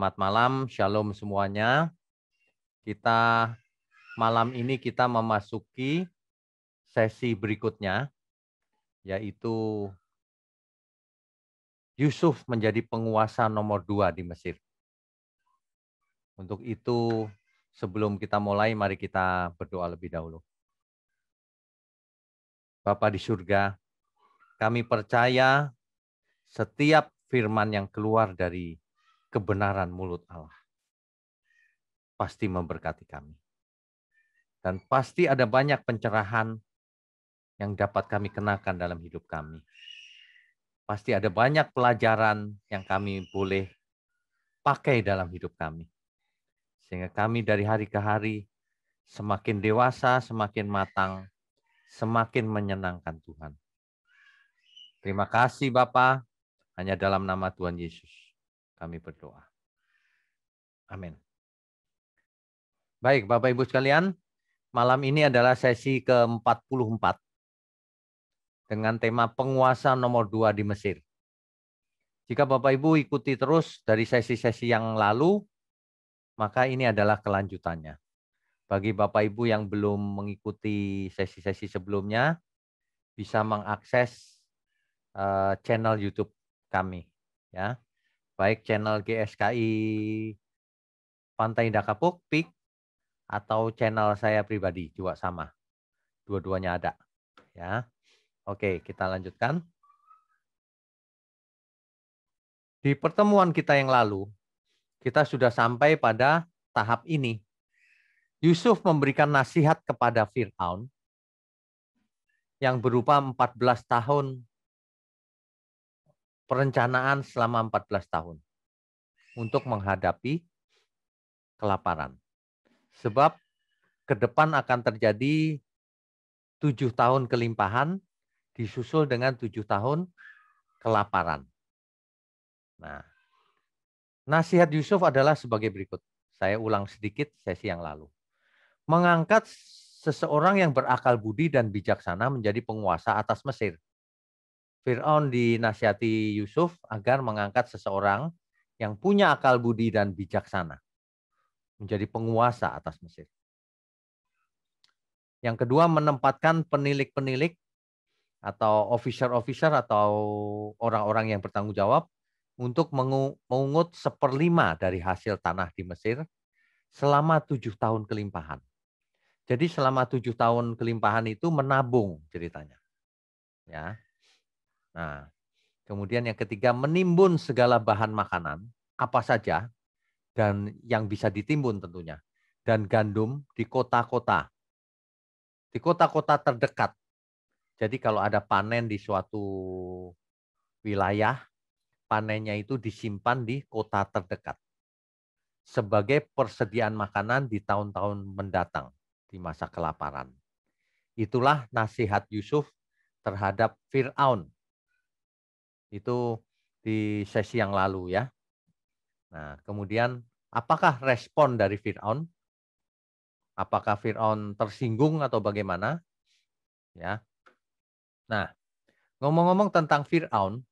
Selamat malam, shalom semuanya. Kita malam ini kita memasuki sesi berikutnya yaitu Yusuf menjadi penguasa nomor dua di Mesir. Untuk itu, sebelum kita mulai, mari kita berdoa lebih dahulu. Bapa di surga, kami percaya setiap firman yang keluar dari kebenaran mulut Allah pasti memberkati kami. Dan pasti ada banyak pencerahan yang dapat kami kenakan dalam hidup kami. Pasti ada banyak pelajaran yang kami boleh pakai dalam hidup kami. Sehingga kami dari hari ke hari semakin dewasa, semakin matang, semakin menyenangkan Tuhan. Terima kasih Bapak, hanya dalam nama Tuhan Yesus. Kami berdoa. Amin. Baik, Bapak Ibu sekalian, malam ini adalah sesi ke-44 dengan tema penguasa nomor 2 di Mesir. Jika Bapak Ibu ikuti terus dari sesi-sesi yang lalu, maka ini adalah kelanjutannya. Bagi Bapak Ibu yang belum mengikuti sesi-sesi sebelumnya, bisa mengakses eh, channel YouTube kami ya baik channel GSKI Pantai Indah Kapuk, PIK, atau channel saya pribadi juga sama. Dua-duanya ada. Ya. Oke, kita lanjutkan. Di pertemuan kita yang lalu, kita sudah sampai pada tahap ini. Yusuf memberikan nasihat kepada Fir'aun yang berupa 14 tahun perencanaan selama 14 tahun untuk menghadapi kelaparan. Sebab ke depan akan terjadi tujuh tahun kelimpahan disusul dengan tujuh tahun kelaparan. Nah, nasihat Yusuf adalah sebagai berikut. Saya ulang sedikit sesi yang lalu. Mengangkat seseorang yang berakal budi dan bijaksana menjadi penguasa atas Mesir Fir'aun dinasihati Yusuf agar mengangkat seseorang yang punya akal budi dan bijaksana menjadi penguasa atas Mesir. Yang kedua menempatkan penilik-penilik atau officer-officer atau orang-orang yang bertanggung jawab untuk mengungut seperlima dari hasil tanah di Mesir selama tujuh tahun kelimpahan. Jadi selama tujuh tahun kelimpahan itu menabung ceritanya. Ya, Nah, kemudian yang ketiga menimbun segala bahan makanan apa saja dan yang bisa ditimbun tentunya dan gandum di kota-kota di kota-kota terdekat. Jadi kalau ada panen di suatu wilayah, panennya itu disimpan di kota terdekat sebagai persediaan makanan di tahun-tahun mendatang di masa kelaparan. Itulah nasihat Yusuf terhadap Firaun itu di sesi yang lalu ya. Nah, kemudian apakah respon dari Firaun? Apakah Firaun tersinggung atau bagaimana? Ya. Nah, ngomong-ngomong tentang Firaun,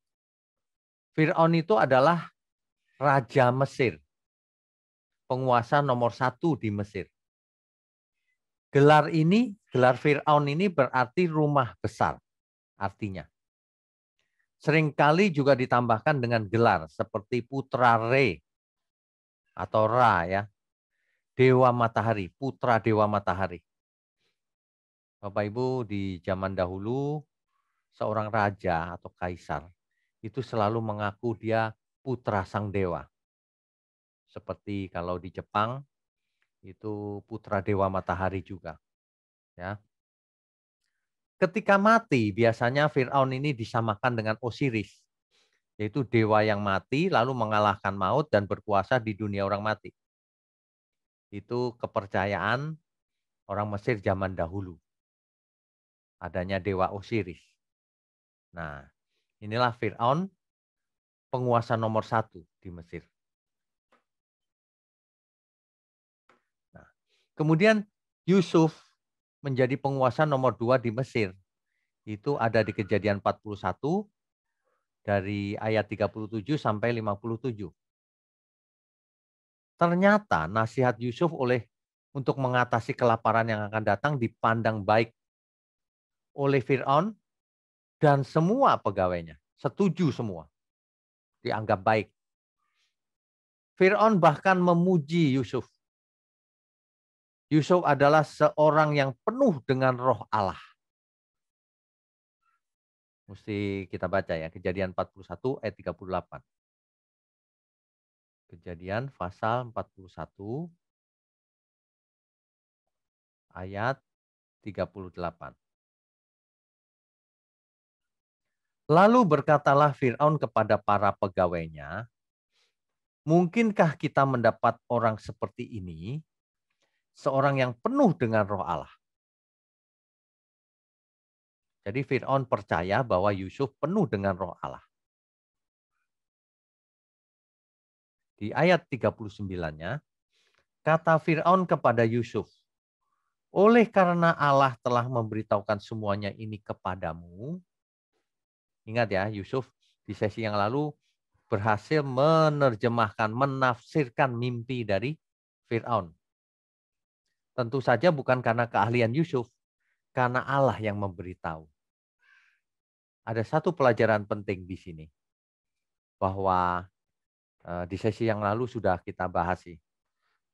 Firaun itu adalah raja Mesir, penguasa nomor satu di Mesir. Gelar ini, gelar Firaun ini berarti rumah besar, artinya seringkali juga ditambahkan dengan gelar seperti Putra Re atau Ra ya. Dewa Matahari, Putra Dewa Matahari. Bapak Ibu di zaman dahulu seorang raja atau kaisar itu selalu mengaku dia putra sang dewa. Seperti kalau di Jepang itu putra dewa matahari juga. Ya. Ketika mati, biasanya Fir'aun ini disamakan dengan Osiris, yaitu dewa yang mati lalu mengalahkan maut dan berkuasa di dunia orang mati. Itu kepercayaan orang Mesir zaman dahulu. Adanya dewa Osiris. Nah, inilah Fir'aun penguasa nomor satu di Mesir. Nah, kemudian Yusuf menjadi penguasa nomor dua di Mesir. Itu ada di kejadian 41 dari ayat 37 sampai 57. Ternyata nasihat Yusuf oleh untuk mengatasi kelaparan yang akan datang dipandang baik oleh Fir'aun dan semua pegawainya. Setuju semua. Dianggap baik. Fir'aun bahkan memuji Yusuf Yusuf adalah seorang yang penuh dengan roh Allah. Mesti kita baca ya, kejadian 41 ayat 38. Kejadian pasal 41 ayat 38. Lalu berkatalah Fir'aun kepada para pegawainya, Mungkinkah kita mendapat orang seperti ini seorang yang penuh dengan roh Allah. Jadi Fir'aun percaya bahwa Yusuf penuh dengan roh Allah. Di ayat 39-nya, kata Fir'aun kepada Yusuf, oleh karena Allah telah memberitahukan semuanya ini kepadamu, ingat ya Yusuf di sesi yang lalu berhasil menerjemahkan, menafsirkan mimpi dari Fir'aun. Tentu saja bukan karena keahlian Yusuf, karena Allah yang memberitahu. Ada satu pelajaran penting di sini. Bahwa eh, di sesi yang lalu sudah kita bahas sih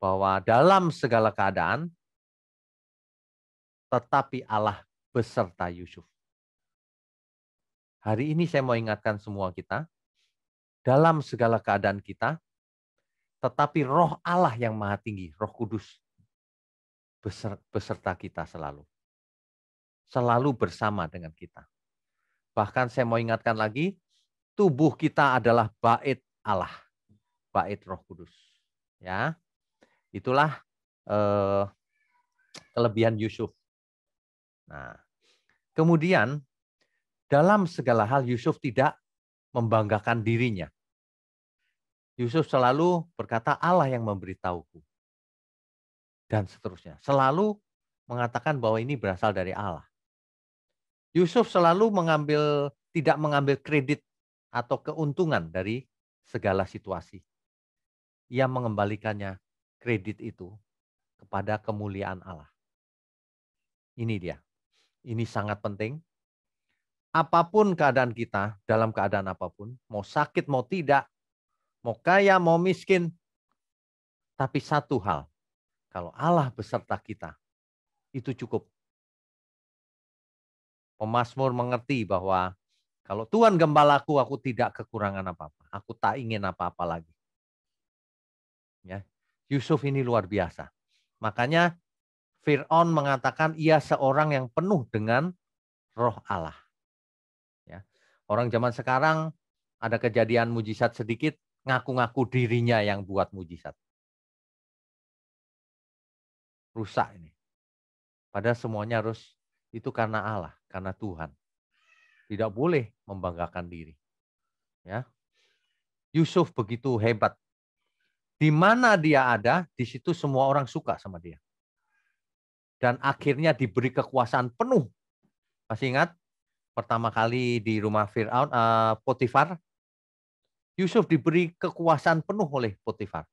bahwa dalam segala keadaan tetapi Allah beserta Yusuf. Hari ini saya mau ingatkan semua kita dalam segala keadaan kita tetapi roh Allah yang maha tinggi, roh kudus beserta kita selalu. Selalu bersama dengan kita. Bahkan saya mau ingatkan lagi, tubuh kita adalah bait Allah, bait Roh Kudus. Ya. Itulah eh, kelebihan Yusuf. Nah, kemudian dalam segala hal Yusuf tidak membanggakan dirinya. Yusuf selalu berkata Allah yang memberitahuku dan seterusnya. Selalu mengatakan bahwa ini berasal dari Allah. Yusuf selalu mengambil tidak mengambil kredit atau keuntungan dari segala situasi. Ia mengembalikannya kredit itu kepada kemuliaan Allah. Ini dia. Ini sangat penting. Apapun keadaan kita, dalam keadaan apapun, mau sakit mau tidak, mau kaya mau miskin, tapi satu hal kalau Allah beserta kita, itu cukup. Pemasmur mengerti bahwa kalau Tuhan gembalaku, aku tidak kekurangan apa-apa. Aku tak ingin apa-apa lagi. Ya, Yusuf ini luar biasa. Makanya Fir'aun mengatakan ia seorang yang penuh dengan roh Allah. Ya. Orang zaman sekarang ada kejadian mujizat sedikit, ngaku-ngaku dirinya yang buat mujizat rusak ini. Padahal semuanya harus itu karena Allah, karena Tuhan. Tidak boleh membanggakan diri. Ya. Yusuf begitu hebat. Di mana dia ada, di situ semua orang suka sama dia. Dan akhirnya diberi kekuasaan penuh. Masih ingat? Pertama kali di rumah Fir'aun, uh, Potifar, Yusuf diberi kekuasaan penuh oleh Potifar.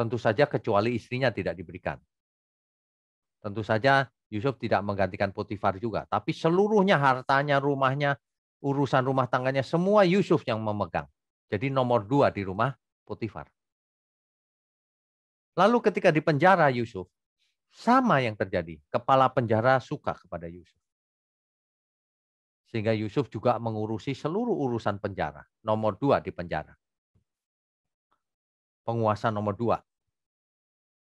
Tentu saja kecuali istrinya tidak diberikan. Tentu saja Yusuf tidak menggantikan Potifar juga, tapi seluruhnya hartanya, rumahnya, urusan rumah tangganya semua Yusuf yang memegang. Jadi nomor dua di rumah Potifar. Lalu ketika di penjara Yusuf, sama yang terjadi. Kepala penjara suka kepada Yusuf. Sehingga Yusuf juga mengurusi seluruh urusan penjara. Nomor dua di penjara. Penguasa nomor dua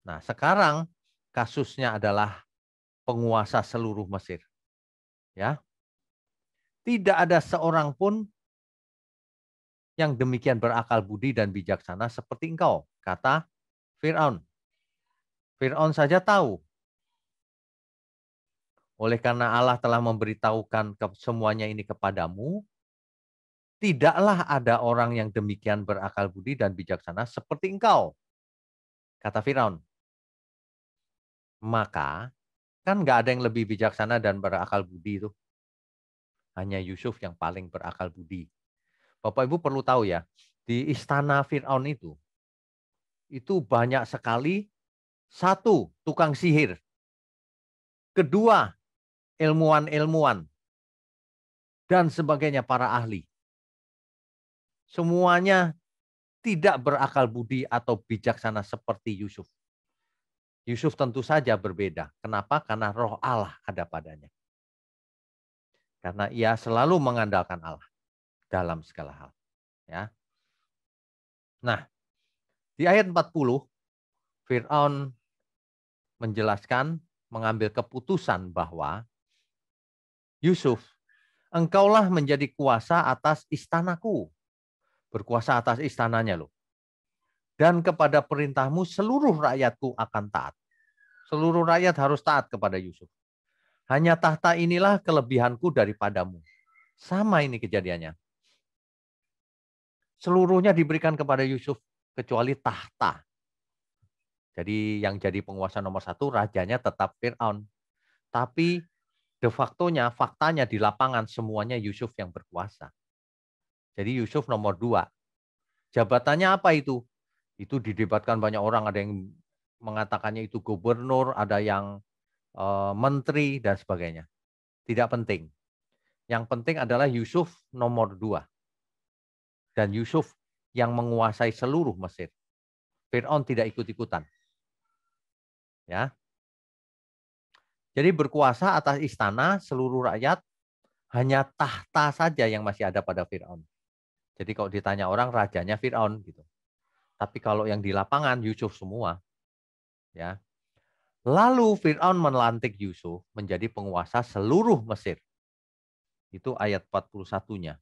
Nah, sekarang kasusnya adalah penguasa seluruh Mesir. Ya. Tidak ada seorang pun yang demikian berakal budi dan bijaksana seperti engkau, kata Firaun. Firaun saja tahu. Oleh karena Allah telah memberitahukan semuanya ini kepadamu, tidaklah ada orang yang demikian berakal budi dan bijaksana seperti engkau, kata Firaun. Maka kan nggak ada yang lebih bijaksana dan berakal budi itu. Hanya Yusuf yang paling berakal budi. Bapak Ibu perlu tahu ya, di istana Fir'aun itu, itu banyak sekali satu tukang sihir, kedua ilmuwan-ilmuwan, dan sebagainya para ahli. Semuanya tidak berakal budi atau bijaksana seperti Yusuf. Yusuf tentu saja berbeda. Kenapa? Karena roh Allah ada padanya. Karena ia selalu mengandalkan Allah dalam segala hal. Ya. Nah, di ayat 40, Fir'aun menjelaskan, mengambil keputusan bahwa Yusuf, engkaulah menjadi kuasa atas istanaku. Berkuasa atas istananya loh dan kepada perintahmu seluruh rakyatku akan taat. Seluruh rakyat harus taat kepada Yusuf. Hanya tahta inilah kelebihanku daripadamu. Sama ini kejadiannya. Seluruhnya diberikan kepada Yusuf kecuali tahta. Jadi yang jadi penguasa nomor satu rajanya tetap Fir'aun. Tapi de facto-nya, faktanya di lapangan semuanya Yusuf yang berkuasa. Jadi Yusuf nomor dua. Jabatannya apa itu? itu didebatkan banyak orang ada yang mengatakannya itu gubernur ada yang e, menteri dan sebagainya tidak penting yang penting adalah Yusuf nomor dua dan Yusuf yang menguasai seluruh Mesir Fir'aun tidak ikut ikutan ya jadi berkuasa atas istana seluruh rakyat hanya tahta saja yang masih ada pada Fir'aun. Jadi kalau ditanya orang rajanya Fir'aun gitu. Tapi kalau yang di lapangan Yusuf semua. Ya. Lalu Firaun melantik Yusuf menjadi penguasa seluruh Mesir. Itu ayat 41-nya.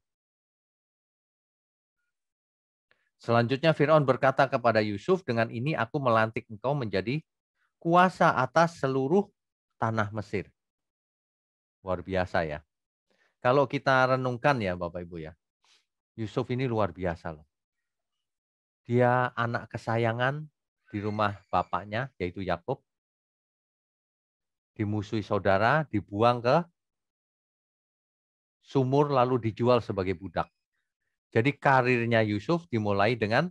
Selanjutnya Firaun berkata kepada Yusuf, "Dengan ini aku melantik engkau menjadi kuasa atas seluruh tanah Mesir." Luar biasa ya. Kalau kita renungkan ya Bapak Ibu ya. Yusuf ini luar biasa loh dia anak kesayangan di rumah bapaknya, yaitu Yakub. Dimusuhi saudara, dibuang ke sumur, lalu dijual sebagai budak. Jadi karirnya Yusuf dimulai dengan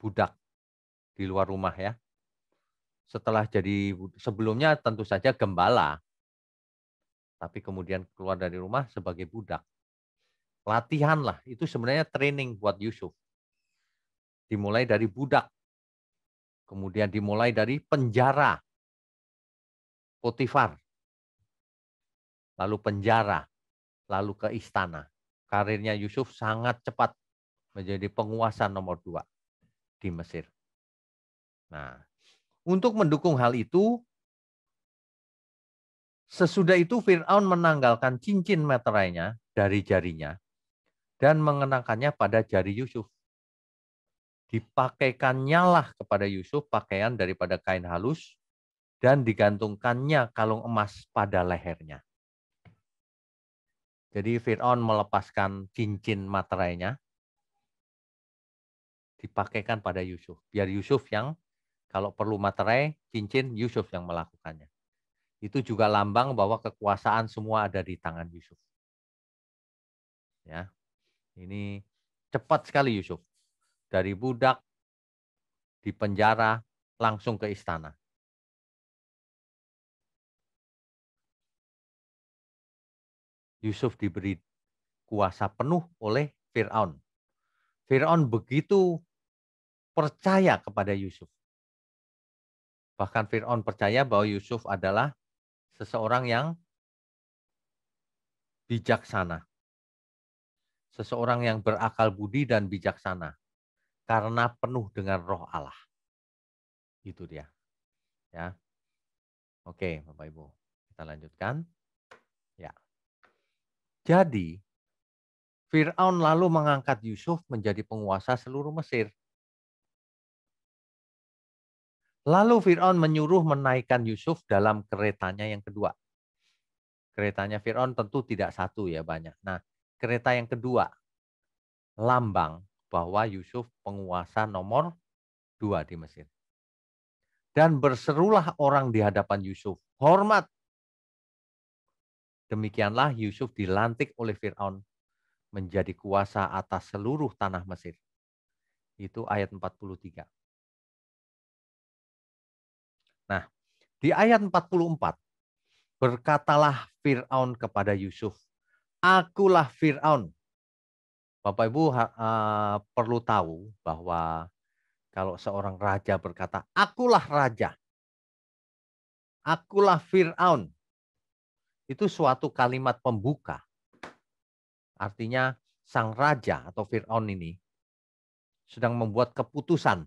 budak di luar rumah ya. Setelah jadi sebelumnya tentu saja gembala, tapi kemudian keluar dari rumah sebagai budak. Latihan lah, itu sebenarnya training buat Yusuf dimulai dari budak, kemudian dimulai dari penjara, Potifar, lalu penjara, lalu ke istana. Karirnya Yusuf sangat cepat menjadi penguasa nomor dua di Mesir. Nah, untuk mendukung hal itu, Sesudah itu Fir'aun menanggalkan cincin meterainya dari jarinya dan mengenakannya pada jari Yusuf dipakaikannya lah kepada Yusuf pakaian daripada kain halus dan digantungkannya kalung emas pada lehernya. Jadi Fir'aun melepaskan cincin materainya, dipakaikan pada Yusuf. Biar Yusuf yang kalau perlu materai, cincin Yusuf yang melakukannya. Itu juga lambang bahwa kekuasaan semua ada di tangan Yusuf. Ya, ini cepat sekali Yusuf dari budak di penjara langsung ke istana. Yusuf diberi kuasa penuh oleh Firaun. Firaun begitu percaya kepada Yusuf. Bahkan Firaun percaya bahwa Yusuf adalah seseorang yang bijaksana. Seseorang yang berakal budi dan bijaksana karena penuh dengan roh Allah. Itu dia. Ya. Oke, Bapak Ibu. Kita lanjutkan. Ya. Jadi Firaun lalu mengangkat Yusuf menjadi penguasa seluruh Mesir. Lalu Firaun menyuruh menaikkan Yusuf dalam keretanya yang kedua. Keretanya Firaun tentu tidak satu ya banyak. Nah, kereta yang kedua lambang bahwa Yusuf penguasa nomor dua di Mesir. Dan berserulah orang di hadapan Yusuf, hormat. Demikianlah Yusuf dilantik oleh Fir'aun menjadi kuasa atas seluruh tanah Mesir. Itu ayat 43. Nah, di ayat 44, berkatalah Fir'aun kepada Yusuf, Akulah Fir'aun, Bapak Ibu uh, perlu tahu bahwa kalau seorang raja berkata, "Akulah raja." Akulah Firaun. Itu suatu kalimat pembuka. Artinya sang raja atau Firaun ini sedang membuat keputusan.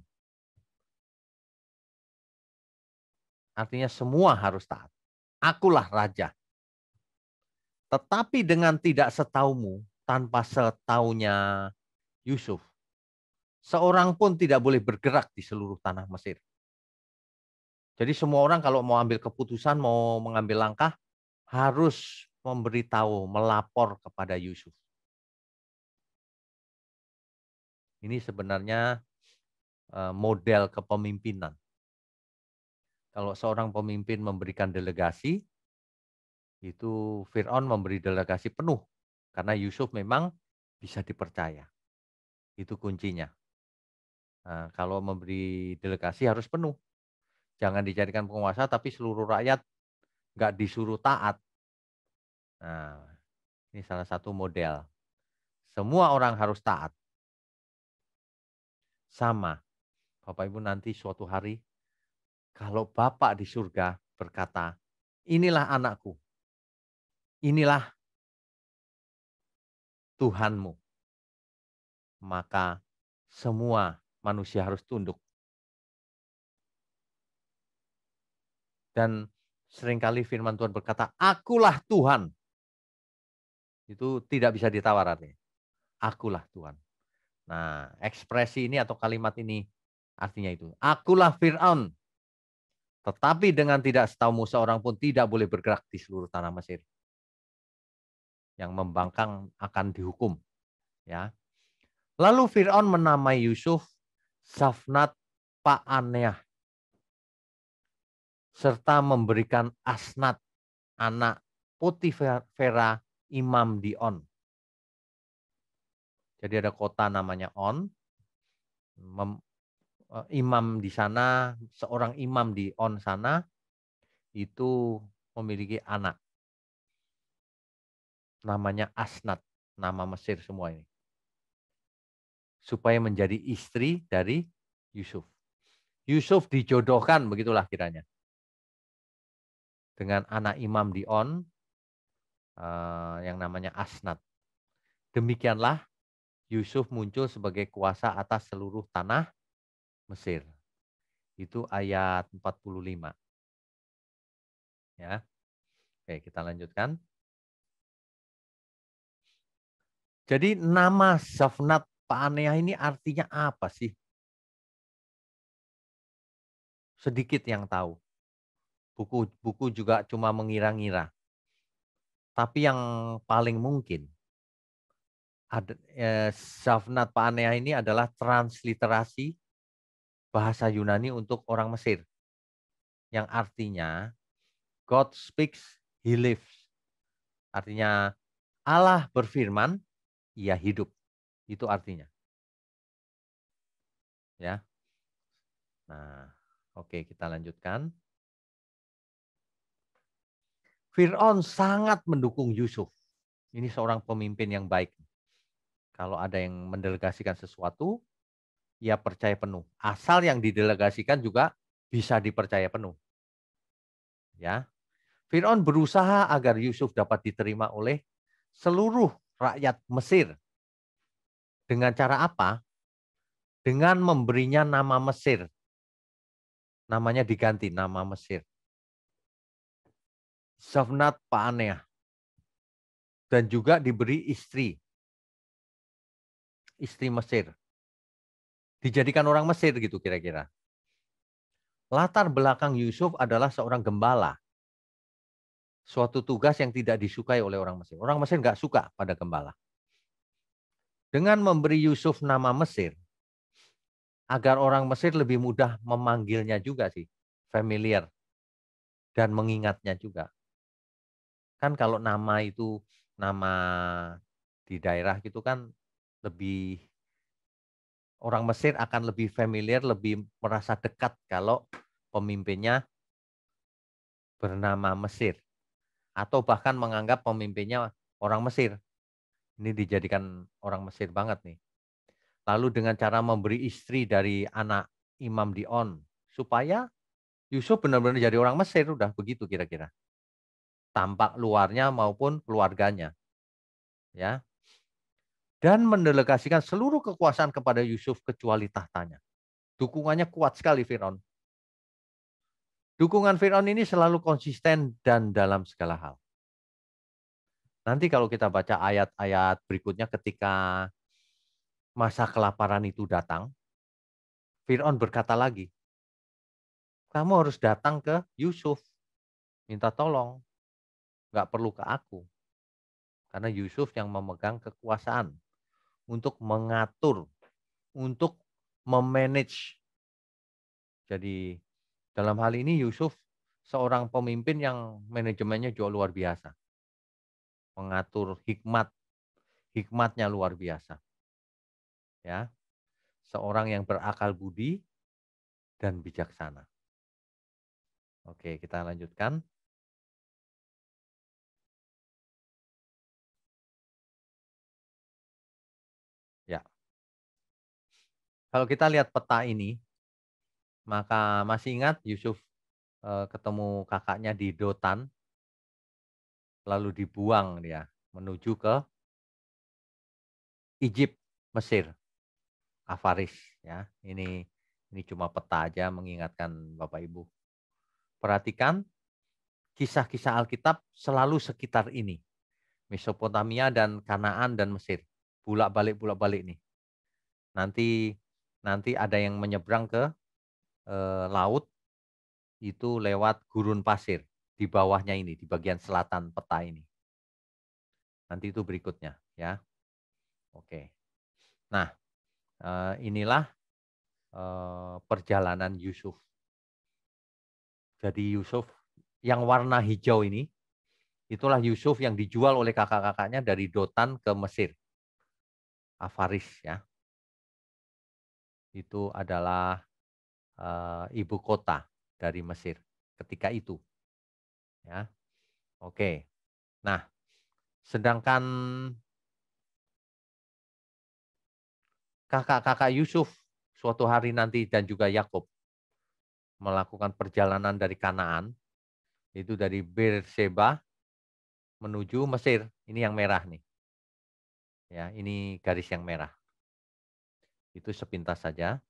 Artinya semua harus taat. Akulah raja. Tetapi dengan tidak setaumu, tanpa setaunya Yusuf. Seorang pun tidak boleh bergerak di seluruh tanah Mesir. Jadi semua orang kalau mau ambil keputusan, mau mengambil langkah, harus memberitahu, melapor kepada Yusuf. Ini sebenarnya eh, model kepemimpinan. Kalau seorang pemimpin memberikan delegasi, itu Fir'aun memberi delegasi penuh karena Yusuf memang bisa dipercaya. Itu kuncinya. Nah, kalau memberi delegasi harus penuh. Jangan dijadikan penguasa, tapi seluruh rakyat nggak disuruh taat. Nah, ini salah satu model. Semua orang harus taat. Sama. Bapak Ibu nanti suatu hari, kalau Bapak di surga berkata, inilah anakku, inilah Tuhanmu. Maka semua manusia harus tunduk. Dan seringkali firman Tuhan berkata, akulah Tuhan. Itu tidak bisa ditawar artinya. Akulah Tuhan. Nah, ekspresi ini atau kalimat ini artinya itu. Akulah Fir'aun. Tetapi dengan tidak setahu Musa orang pun tidak boleh bergerak di seluruh tanah Mesir yang membangkang akan dihukum. Ya. Lalu Fir'aun menamai Yusuf Safnat Paaneah serta memberikan Asnat anak Vera imam di On. Jadi ada kota namanya On. Eh, imam di sana, seorang imam di On sana itu memiliki anak namanya Asnat, nama Mesir semua ini. Supaya menjadi istri dari Yusuf. Yusuf dijodohkan, begitulah kiranya. Dengan anak imam di On eh, yang namanya Asnat. Demikianlah Yusuf muncul sebagai kuasa atas seluruh tanah Mesir. Itu ayat 45. Ya. Oke, kita lanjutkan. Jadi nama Zafnat Paneah ini artinya apa sih? Sedikit yang tahu. Buku buku juga cuma mengira-ngira. Tapi yang paling mungkin ada eh, Paneah ini adalah transliterasi bahasa Yunani untuk orang Mesir. Yang artinya God speaks, he lives. Artinya Allah berfirman, ia hidup. Itu artinya. Ya. Nah, oke kita lanjutkan. Fir'aun sangat mendukung Yusuf. Ini seorang pemimpin yang baik. Kalau ada yang mendelegasikan sesuatu, ia percaya penuh. Asal yang didelegasikan juga bisa dipercaya penuh. Ya. Fir'aun berusaha agar Yusuf dapat diterima oleh seluruh rakyat Mesir. Dengan cara apa? Dengan memberinya nama Mesir. Namanya diganti nama Mesir. Safnat Paaneah. Dan juga diberi istri. Istri Mesir. Dijadikan orang Mesir gitu kira-kira. Latar belakang Yusuf adalah seorang gembala suatu tugas yang tidak disukai oleh orang Mesir. Orang Mesir nggak suka pada gembala. Dengan memberi Yusuf nama Mesir, agar orang Mesir lebih mudah memanggilnya juga sih, familiar, dan mengingatnya juga. Kan kalau nama itu, nama di daerah gitu kan lebih, orang Mesir akan lebih familiar, lebih merasa dekat kalau pemimpinnya bernama Mesir atau bahkan menganggap pemimpinnya orang Mesir. Ini dijadikan orang Mesir banget nih. Lalu dengan cara memberi istri dari anak Imam Dion supaya Yusuf benar-benar jadi orang Mesir udah begitu kira-kira. Tampak luarnya maupun keluarganya. Ya. Dan mendelegasikan seluruh kekuasaan kepada Yusuf kecuali tahtanya. Dukungannya kuat sekali Firaun. Dukungan Fir'aun ini selalu konsisten dan dalam segala hal. Nanti kalau kita baca ayat-ayat berikutnya ketika masa kelaparan itu datang, Fir'aun berkata lagi, kamu harus datang ke Yusuf, minta tolong, nggak perlu ke aku. Karena Yusuf yang memegang kekuasaan untuk mengatur, untuk memanage. Jadi dalam hal ini Yusuf seorang pemimpin yang manajemennya juga luar biasa. Mengatur hikmat, hikmatnya luar biasa. Ya. Seorang yang berakal budi dan bijaksana. Oke, kita lanjutkan. Ya. Kalau kita lihat peta ini, maka masih ingat Yusuf e, ketemu kakaknya di Dotan, lalu dibuang dia menuju ke Egypt Mesir, Afaris. Ya, ini ini cuma peta aja mengingatkan Bapak Ibu. Perhatikan kisah-kisah Alkitab selalu sekitar ini. Mesopotamia dan Kanaan dan Mesir. Bulak-balik bulak-balik nih. Nanti nanti ada yang menyeberang ke eh, laut itu lewat gurun pasir di bawahnya ini, di bagian selatan peta ini. Nanti itu berikutnya ya. Oke. Nah, eh, inilah eh, perjalanan Yusuf. Jadi Yusuf yang warna hijau ini itulah Yusuf yang dijual oleh kakak-kakaknya dari Dotan ke Mesir. Afaris ya. Itu adalah uh, ibu kota dari Mesir ketika itu. Ya. Oke. Nah, sedangkan kakak-kakak Yusuf suatu hari nanti dan juga Yakub melakukan perjalanan dari Kanaan itu dari Beersheba menuju Mesir. Ini yang merah nih. Ya, ini garis yang merah. Itu sepintas saja.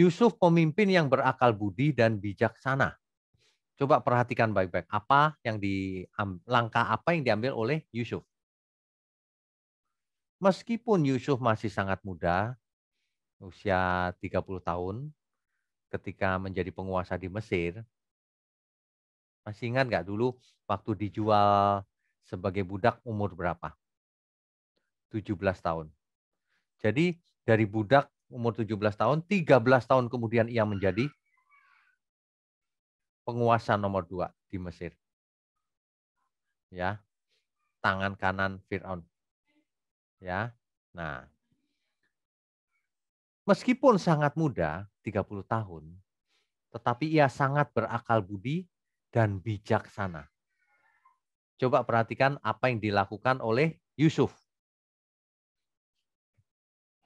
Yusuf pemimpin yang berakal budi dan bijaksana. Coba perhatikan baik-baik apa yang di langkah apa yang diambil oleh Yusuf. Meskipun Yusuf masih sangat muda, usia 30 tahun, ketika menjadi penguasa di Mesir, masih ingat nggak dulu waktu dijual sebagai budak umur berapa? 17 tahun. Jadi dari budak umur 17 tahun, 13 tahun kemudian ia menjadi penguasa nomor dua di Mesir. Ya, tangan kanan Fir'aun. Ya, nah, meskipun sangat muda, 30 tahun, tetapi ia sangat berakal budi dan bijaksana. Coba perhatikan apa yang dilakukan oleh Yusuf.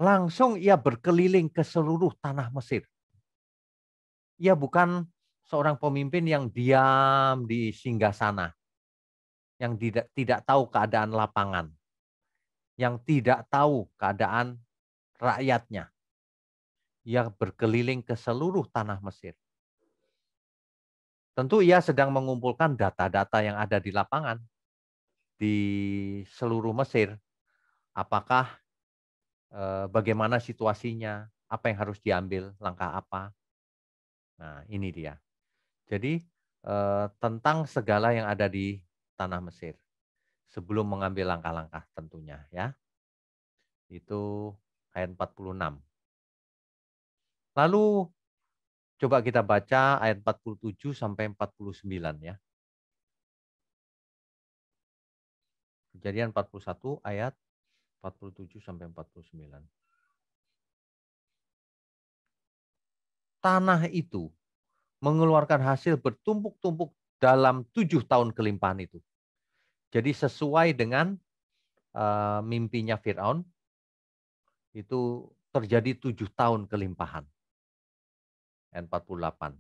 Langsung ia berkeliling ke seluruh tanah Mesir. Ia bukan seorang pemimpin yang diam di singgah sana, yang tidak tidak tahu keadaan lapangan, yang tidak tahu keadaan rakyatnya. Ia berkeliling ke seluruh tanah Mesir. Tentu ia sedang mengumpulkan data-data yang ada di lapangan di seluruh Mesir. Apakah Eh, bagaimana situasinya, apa yang harus diambil, langkah apa. Nah, ini dia. Jadi eh, tentang segala yang ada di tanah Mesir sebelum mengambil langkah-langkah tentunya ya. Itu ayat 46. Lalu coba kita baca ayat 47 sampai 49 ya. Kejadian 41 ayat 47 sampai 49. Tanah itu mengeluarkan hasil bertumpuk-tumpuk dalam tujuh tahun kelimpahan itu. Jadi sesuai dengan uh, mimpinya Fir'aun, itu terjadi tujuh tahun kelimpahan. N48.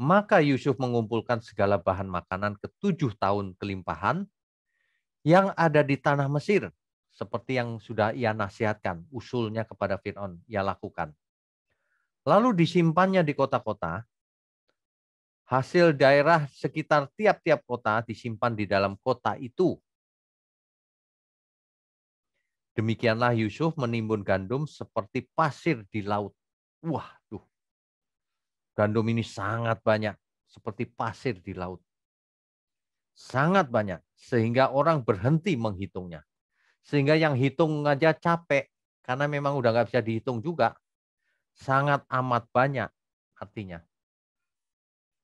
Maka Yusuf mengumpulkan segala bahan makanan ke tujuh tahun kelimpahan yang ada di tanah Mesir seperti yang sudah ia nasihatkan, usulnya kepada Fir'aun, ia lakukan. Lalu disimpannya di kota-kota, hasil daerah sekitar tiap-tiap kota disimpan di dalam kota itu. Demikianlah Yusuf menimbun gandum seperti pasir di laut. Wah, tuh Gandum ini sangat banyak, seperti pasir di laut. Sangat banyak, sehingga orang berhenti menghitungnya sehingga yang hitung aja capek karena memang udah nggak bisa dihitung juga sangat amat banyak artinya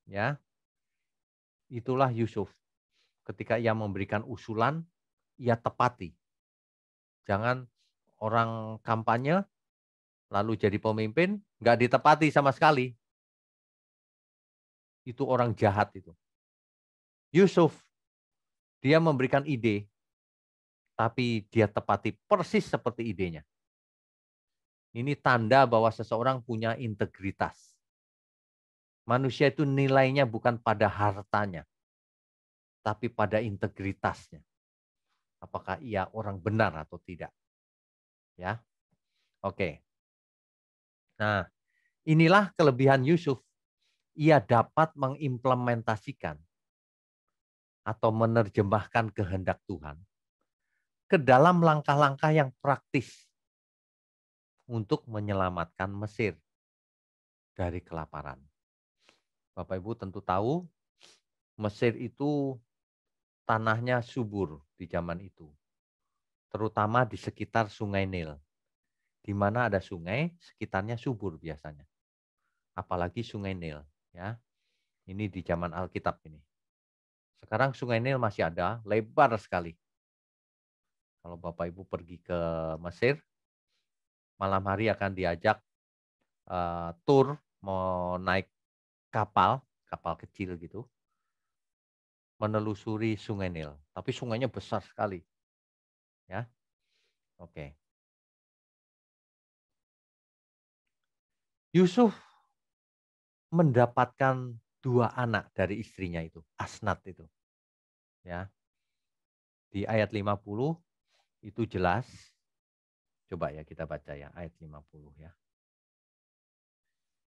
ya itulah Yusuf ketika ia memberikan usulan ia tepati jangan orang kampanye lalu jadi pemimpin nggak ditepati sama sekali itu orang jahat itu Yusuf dia memberikan ide tapi dia tepati persis seperti idenya. Ini tanda bahwa seseorang punya integritas. Manusia itu nilainya bukan pada hartanya, tapi pada integritasnya. Apakah ia orang benar atau tidak? Ya. Oke. Nah, inilah kelebihan Yusuf. Ia dapat mengimplementasikan atau menerjemahkan kehendak Tuhan ke dalam langkah-langkah yang praktis untuk menyelamatkan Mesir dari kelaparan. Bapak Ibu tentu tahu Mesir itu tanahnya subur di zaman itu. Terutama di sekitar Sungai Nil. Di mana ada sungai, sekitarnya subur biasanya. Apalagi Sungai Nil, ya. Ini di zaman Alkitab ini. Sekarang Sungai Nil masih ada, lebar sekali. Kalau Bapak Ibu pergi ke Mesir, malam hari akan diajak uh, tur mau naik kapal, kapal kecil gitu, menelusuri Sungai Nil. Tapi sungainya besar sekali. Ya. Oke. Okay. Yusuf mendapatkan dua anak dari istrinya itu, Asnat itu. Ya. Di ayat 50, itu jelas. Coba ya kita baca ya ayat 50 ya.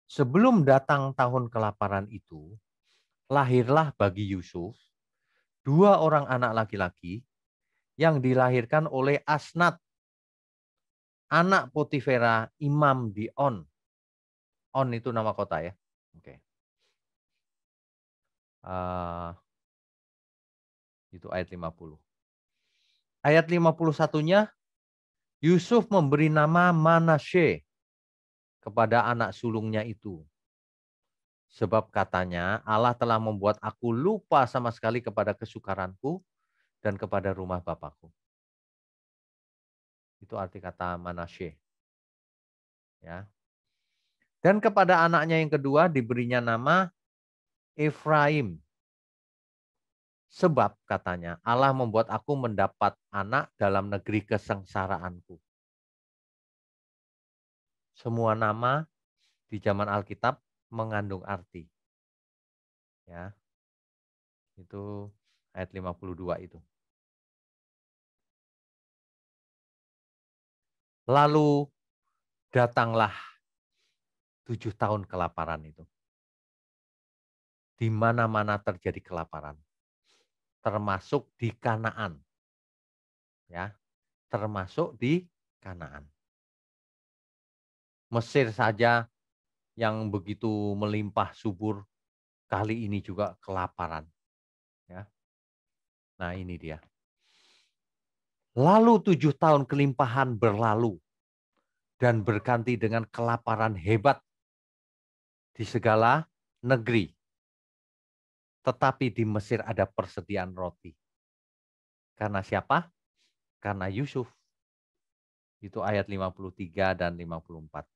Sebelum datang tahun kelaparan itu, lahirlah bagi Yusuf dua orang anak laki-laki yang dilahirkan oleh Asnat, anak Potifera, imam di On. On itu nama kota ya. Oke. Okay. Uh, itu ayat 50 ayat 51-nya Yusuf memberi nama Manasye kepada anak sulungnya itu. Sebab katanya Allah telah membuat aku lupa sama sekali kepada kesukaranku dan kepada rumah bapakku. Itu arti kata Manasye. Ya. Dan kepada anaknya yang kedua diberinya nama Efraim. Sebab katanya Allah membuat aku mendapat anak dalam negeri kesengsaraanku. Semua nama di zaman Alkitab mengandung arti. Ya. Itu ayat 52 itu. Lalu datanglah tujuh tahun kelaparan itu. Di mana-mana terjadi kelaparan termasuk di Kanaan. Ya, termasuk di Kanaan. Mesir saja yang begitu melimpah subur kali ini juga kelaparan. Ya. Nah, ini dia. Lalu tujuh tahun kelimpahan berlalu dan berganti dengan kelaparan hebat di segala negeri. Tetapi di Mesir ada persediaan roti. Karena siapa? Karena Yusuf. Itu ayat 53 dan 54.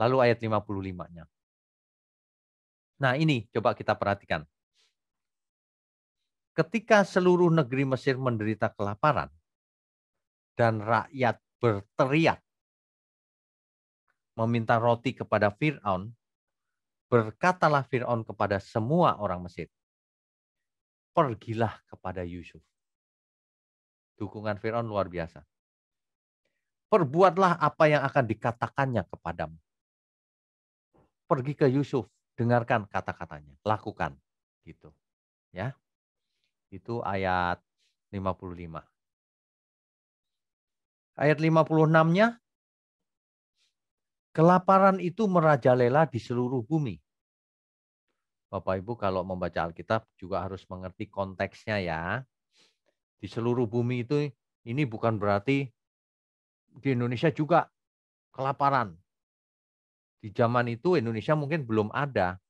Lalu ayat 55-nya. Nah ini coba kita perhatikan. Ketika seluruh negeri Mesir menderita kelaparan dan rakyat berteriak meminta roti kepada Fir'aun, berkatalah Fir'aun kepada semua orang Mesir, pergilah kepada Yusuf. Dukungan Fir'aun luar biasa. Perbuatlah apa yang akan dikatakannya kepadamu. Pergi ke Yusuf, dengarkan kata-katanya, lakukan gitu. Ya. Itu ayat 55. Ayat 56-nya Kelaparan itu merajalela di seluruh bumi. Bapak Ibu kalau membaca Alkitab juga harus mengerti konteksnya ya. Di seluruh bumi itu ini bukan berarti di Indonesia juga kelaparan. Di zaman itu Indonesia mungkin belum ada.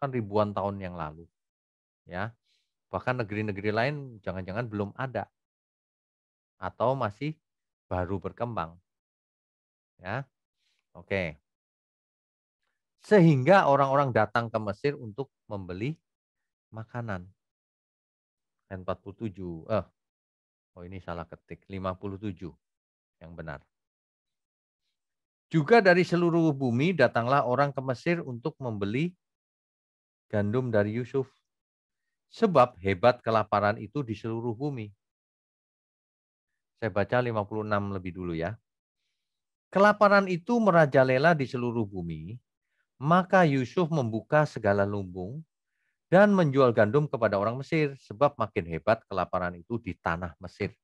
Kan ribuan tahun yang lalu. Ya. Bahkan negeri-negeri lain jangan-jangan belum ada. Atau masih baru berkembang. Ya. Oke. Sehingga orang-orang datang ke Mesir untuk membeli makanan. Ayat 47. Eh, oh ini salah ketik. 57 yang benar. Juga dari seluruh bumi datanglah orang ke Mesir untuk membeli gandum dari Yusuf. Sebab hebat kelaparan itu di seluruh bumi. Saya baca 56 lebih dulu ya. Kelaparan itu merajalela di seluruh bumi, maka Yusuf membuka segala lumbung dan menjual gandum kepada orang Mesir sebab makin hebat kelaparan itu di tanah Mesir.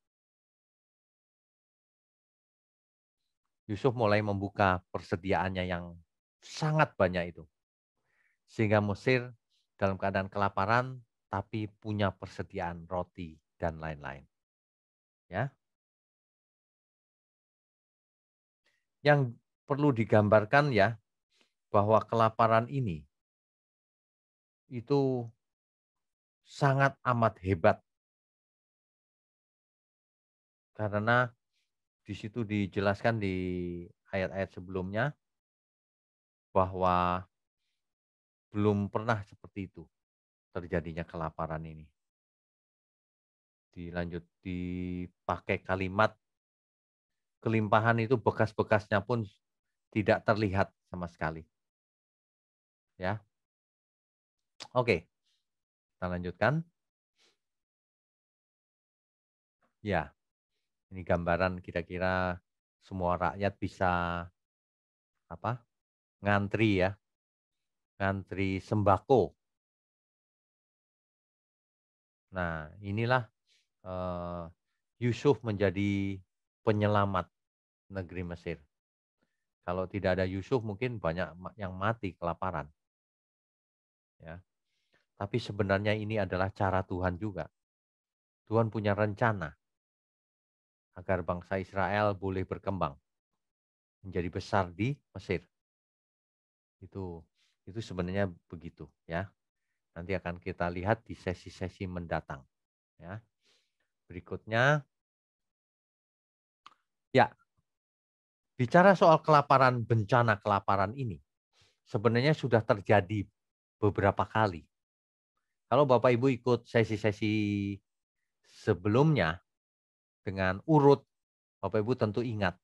Yusuf mulai membuka persediaannya yang sangat banyak itu. Sehingga Mesir dalam keadaan kelaparan tapi punya persediaan roti dan lain-lain. Ya. yang perlu digambarkan ya bahwa kelaparan ini itu sangat amat hebat. Karena di situ dijelaskan di ayat-ayat sebelumnya bahwa belum pernah seperti itu terjadinya kelaparan ini. Dilanjut dipakai kalimat kelimpahan itu bekas-bekasnya pun tidak terlihat sama sekali. Ya. Oke. Kita lanjutkan. Ya. Ini gambaran kira-kira semua rakyat bisa apa? ngantri ya. Ngantri sembako. Nah, inilah uh, Yusuf menjadi penyelamat negeri Mesir. Kalau tidak ada Yusuf mungkin banyak yang mati kelaparan. Ya. Tapi sebenarnya ini adalah cara Tuhan juga. Tuhan punya rencana agar bangsa Israel boleh berkembang menjadi besar di Mesir. Itu itu sebenarnya begitu ya. Nanti akan kita lihat di sesi-sesi mendatang ya. Berikutnya ya, bicara soal kelaparan bencana kelaparan ini sebenarnya sudah terjadi beberapa kali. Kalau Bapak Ibu ikut sesi-sesi sebelumnya dengan urut, Bapak Ibu tentu ingat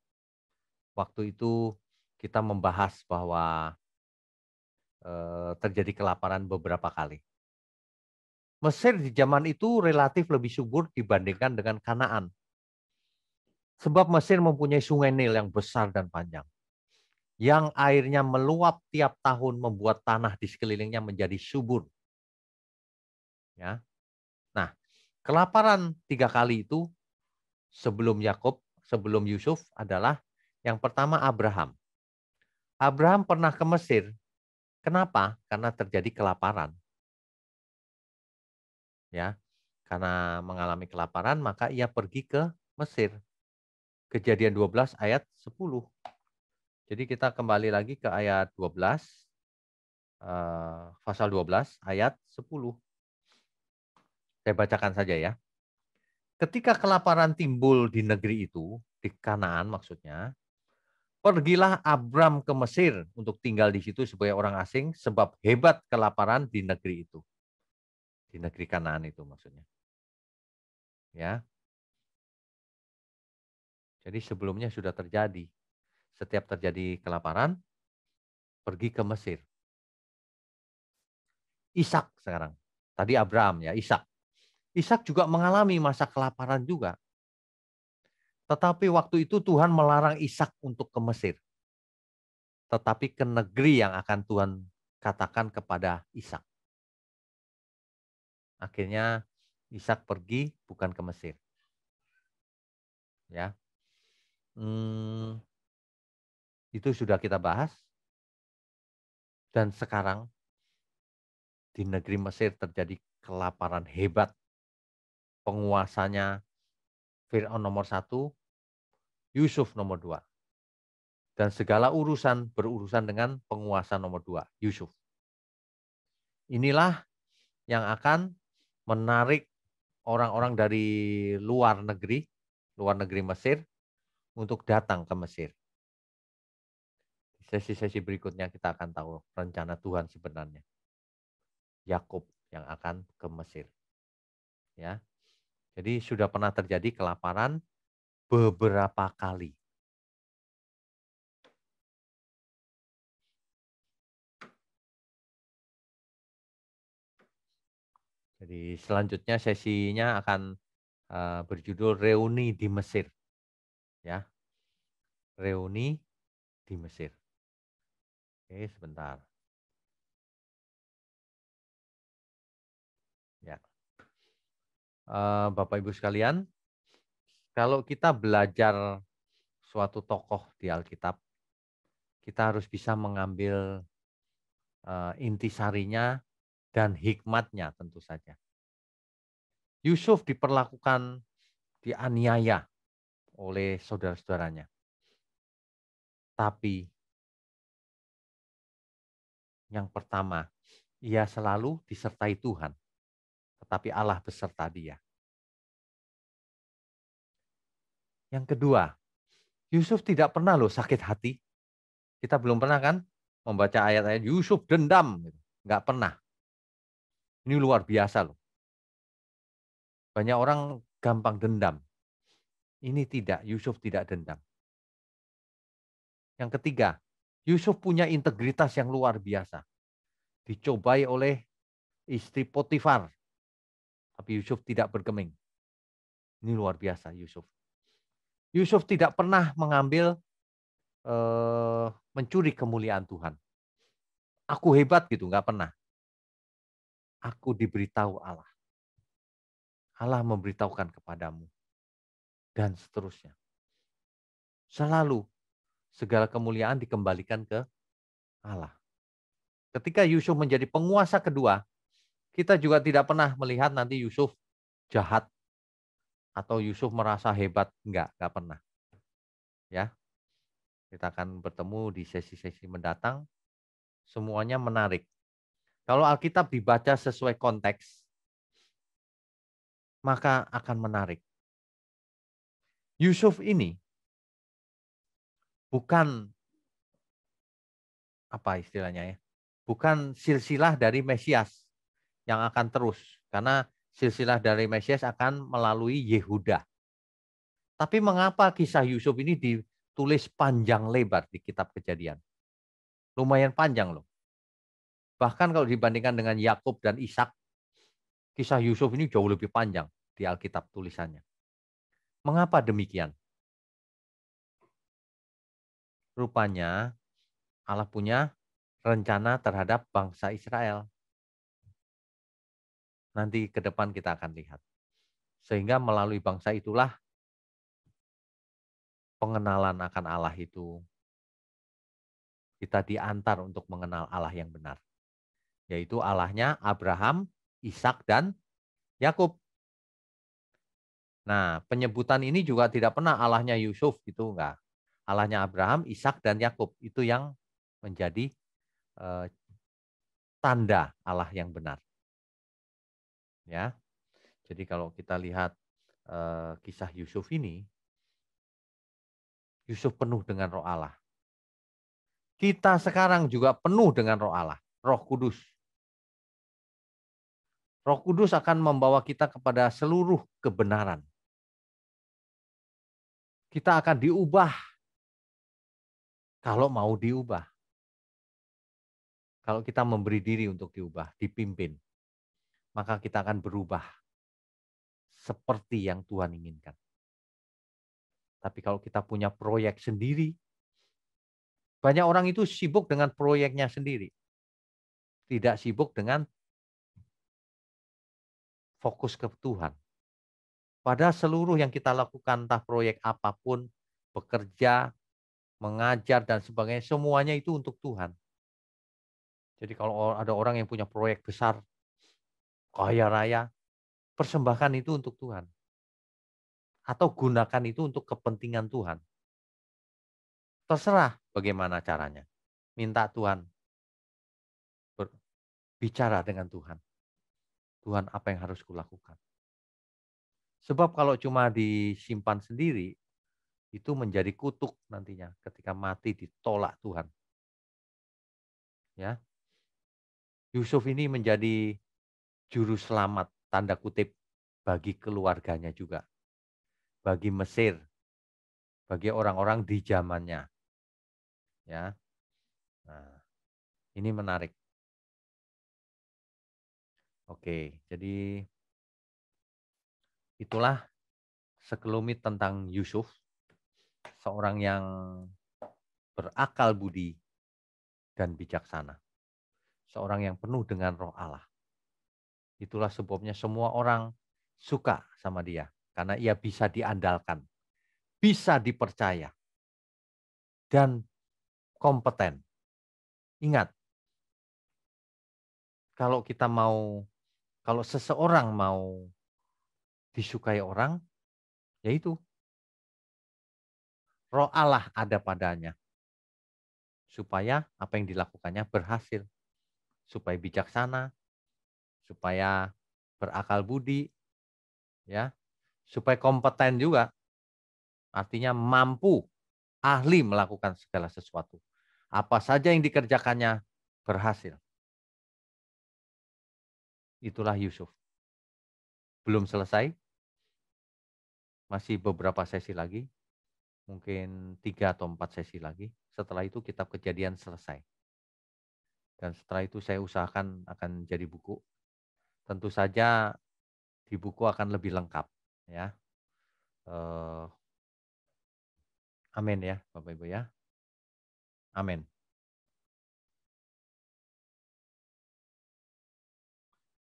waktu itu kita membahas bahwa eh, terjadi kelaparan beberapa kali. Mesir di zaman itu relatif lebih subur dibandingkan dengan Kanaan. Sebab Mesir mempunyai sungai Nil yang besar dan panjang. Yang airnya meluap tiap tahun membuat tanah di sekelilingnya menjadi subur. Ya. Nah, kelaparan tiga kali itu sebelum Yakub, sebelum Yusuf adalah yang pertama Abraham. Abraham pernah ke Mesir. Kenapa? Karena terjadi kelaparan. Ya, karena mengalami kelaparan maka ia pergi ke Mesir. Kejadian 12 ayat 10. Jadi kita kembali lagi ke ayat 12, uh, eh, pasal 12 ayat 10. Saya bacakan saja ya. Ketika kelaparan timbul di negeri itu, di Kanaan maksudnya, pergilah Abram ke Mesir untuk tinggal di situ sebagai orang asing sebab hebat kelaparan di negeri itu. Di negeri Kanaan itu maksudnya. Ya. Jadi sebelumnya sudah terjadi. Setiap terjadi kelaparan, pergi ke Mesir. Ishak sekarang. Tadi Abraham ya, Ishak. Ishak juga mengalami masa kelaparan juga. Tetapi waktu itu Tuhan melarang Ishak untuk ke Mesir. Tetapi ke negeri yang akan Tuhan katakan kepada Ishak. Akhirnya Ishak pergi bukan ke Mesir. Ya. Hmm, itu sudah kita bahas. Dan sekarang di negeri Mesir terjadi kelaparan hebat. Penguasanya Fir'aun nomor satu, Yusuf nomor dua. Dan segala urusan berurusan dengan penguasa nomor dua, Yusuf. Inilah yang akan menarik orang-orang dari luar negeri, luar negeri Mesir, untuk datang ke Mesir. Sesi-sesi berikutnya kita akan tahu rencana Tuhan sebenarnya. Yakub yang akan ke Mesir. Ya. Jadi sudah pernah terjadi kelaparan beberapa kali. Jadi selanjutnya sesinya akan eh, berjudul Reuni di Mesir ya reuni di Mesir. Oke, sebentar. Ya. Eh, Bapak Ibu sekalian, kalau kita belajar suatu tokoh di Alkitab, kita harus bisa mengambil eh, intisarinya dan hikmatnya tentu saja. Yusuf diperlakukan dianiaya oleh saudara-saudaranya. Tapi yang pertama, ia selalu disertai Tuhan, tetapi Allah beserta dia. Yang kedua, Yusuf tidak pernah loh sakit hati. Kita belum pernah kan membaca ayat-ayat Yusuf dendam. Gitu. Nggak pernah. Ini luar biasa loh. Banyak orang gampang dendam. Ini tidak, Yusuf tidak dendam. Yang ketiga, Yusuf punya integritas yang luar biasa. Dicobai oleh istri Potifar. Tapi Yusuf tidak bergeming. Ini luar biasa Yusuf. Yusuf tidak pernah mengambil eh, mencuri kemuliaan Tuhan. Aku hebat gitu, nggak pernah. Aku diberitahu Allah. Allah memberitahukan kepadamu dan seterusnya. Selalu segala kemuliaan dikembalikan ke Allah. Ketika Yusuf menjadi penguasa kedua, kita juga tidak pernah melihat nanti Yusuf jahat atau Yusuf merasa hebat. Enggak, enggak pernah. Ya. Kita akan bertemu di sesi-sesi mendatang. Semuanya menarik. Kalau Alkitab dibaca sesuai konteks, maka akan menarik. Yusuf ini bukan apa istilahnya ya, bukan silsilah dari Mesias yang akan terus karena silsilah dari Mesias akan melalui Yehuda. Tapi mengapa kisah Yusuf ini ditulis panjang lebar di kitab Kejadian? Lumayan panjang loh. Bahkan kalau dibandingkan dengan Yakub dan Ishak, kisah Yusuf ini jauh lebih panjang di Alkitab tulisannya. Mengapa demikian? Rupanya Allah punya rencana terhadap bangsa Israel. Nanti ke depan kita akan lihat. Sehingga melalui bangsa itulah pengenalan akan Allah itu kita diantar untuk mengenal Allah yang benar. Yaitu Allahnya Abraham, Ishak dan Yakub. Nah, penyebutan ini juga tidak pernah Allahnya Yusuf gitu enggak. Allahnya Abraham, Ishak dan Yakub itu yang menjadi eh, tanda Allah yang benar. Ya. Jadi kalau kita lihat eh, kisah Yusuf ini Yusuf penuh dengan roh Allah. Kita sekarang juga penuh dengan roh Allah, roh kudus. Roh kudus akan membawa kita kepada seluruh kebenaran kita akan diubah. Kalau mau diubah. Kalau kita memberi diri untuk diubah, dipimpin, maka kita akan berubah seperti yang Tuhan inginkan. Tapi kalau kita punya proyek sendiri, banyak orang itu sibuk dengan proyeknya sendiri. Tidak sibuk dengan fokus ke Tuhan. Pada seluruh yang kita lakukan, entah proyek apapun, bekerja, mengajar, dan sebagainya, semuanya itu untuk Tuhan. Jadi kalau ada orang yang punya proyek besar, kaya raya, persembahkan itu untuk Tuhan. Atau gunakan itu untuk kepentingan Tuhan. Terserah bagaimana caranya. Minta Tuhan. Bicara dengan Tuhan. Tuhan apa yang harus kulakukan? Sebab kalau cuma disimpan sendiri, itu menjadi kutuk nantinya ketika mati ditolak Tuhan. Ya. Yusuf ini menjadi juru selamat tanda kutip bagi keluarganya juga. Bagi Mesir, bagi orang-orang di zamannya. Ya. Nah, ini menarik. Oke, jadi Itulah sekelumit tentang Yusuf, seorang yang berakal budi dan bijaksana. Seorang yang penuh dengan roh Allah. Itulah sebabnya semua orang suka sama dia. Karena ia bisa diandalkan. Bisa dipercaya. Dan kompeten. Ingat, kalau kita mau, kalau seseorang mau disukai orang, yaitu roh Allah ada padanya. Supaya apa yang dilakukannya berhasil. Supaya bijaksana, supaya berakal budi, ya supaya kompeten juga. Artinya mampu, ahli melakukan segala sesuatu. Apa saja yang dikerjakannya berhasil. Itulah Yusuf. Belum selesai, masih beberapa sesi lagi, mungkin tiga atau empat sesi lagi. Setelah itu kitab kejadian selesai. Dan setelah itu saya usahakan akan jadi buku. Tentu saja di buku akan lebih lengkap. ya. Eh, amin ya Bapak Ibu ya. Amin.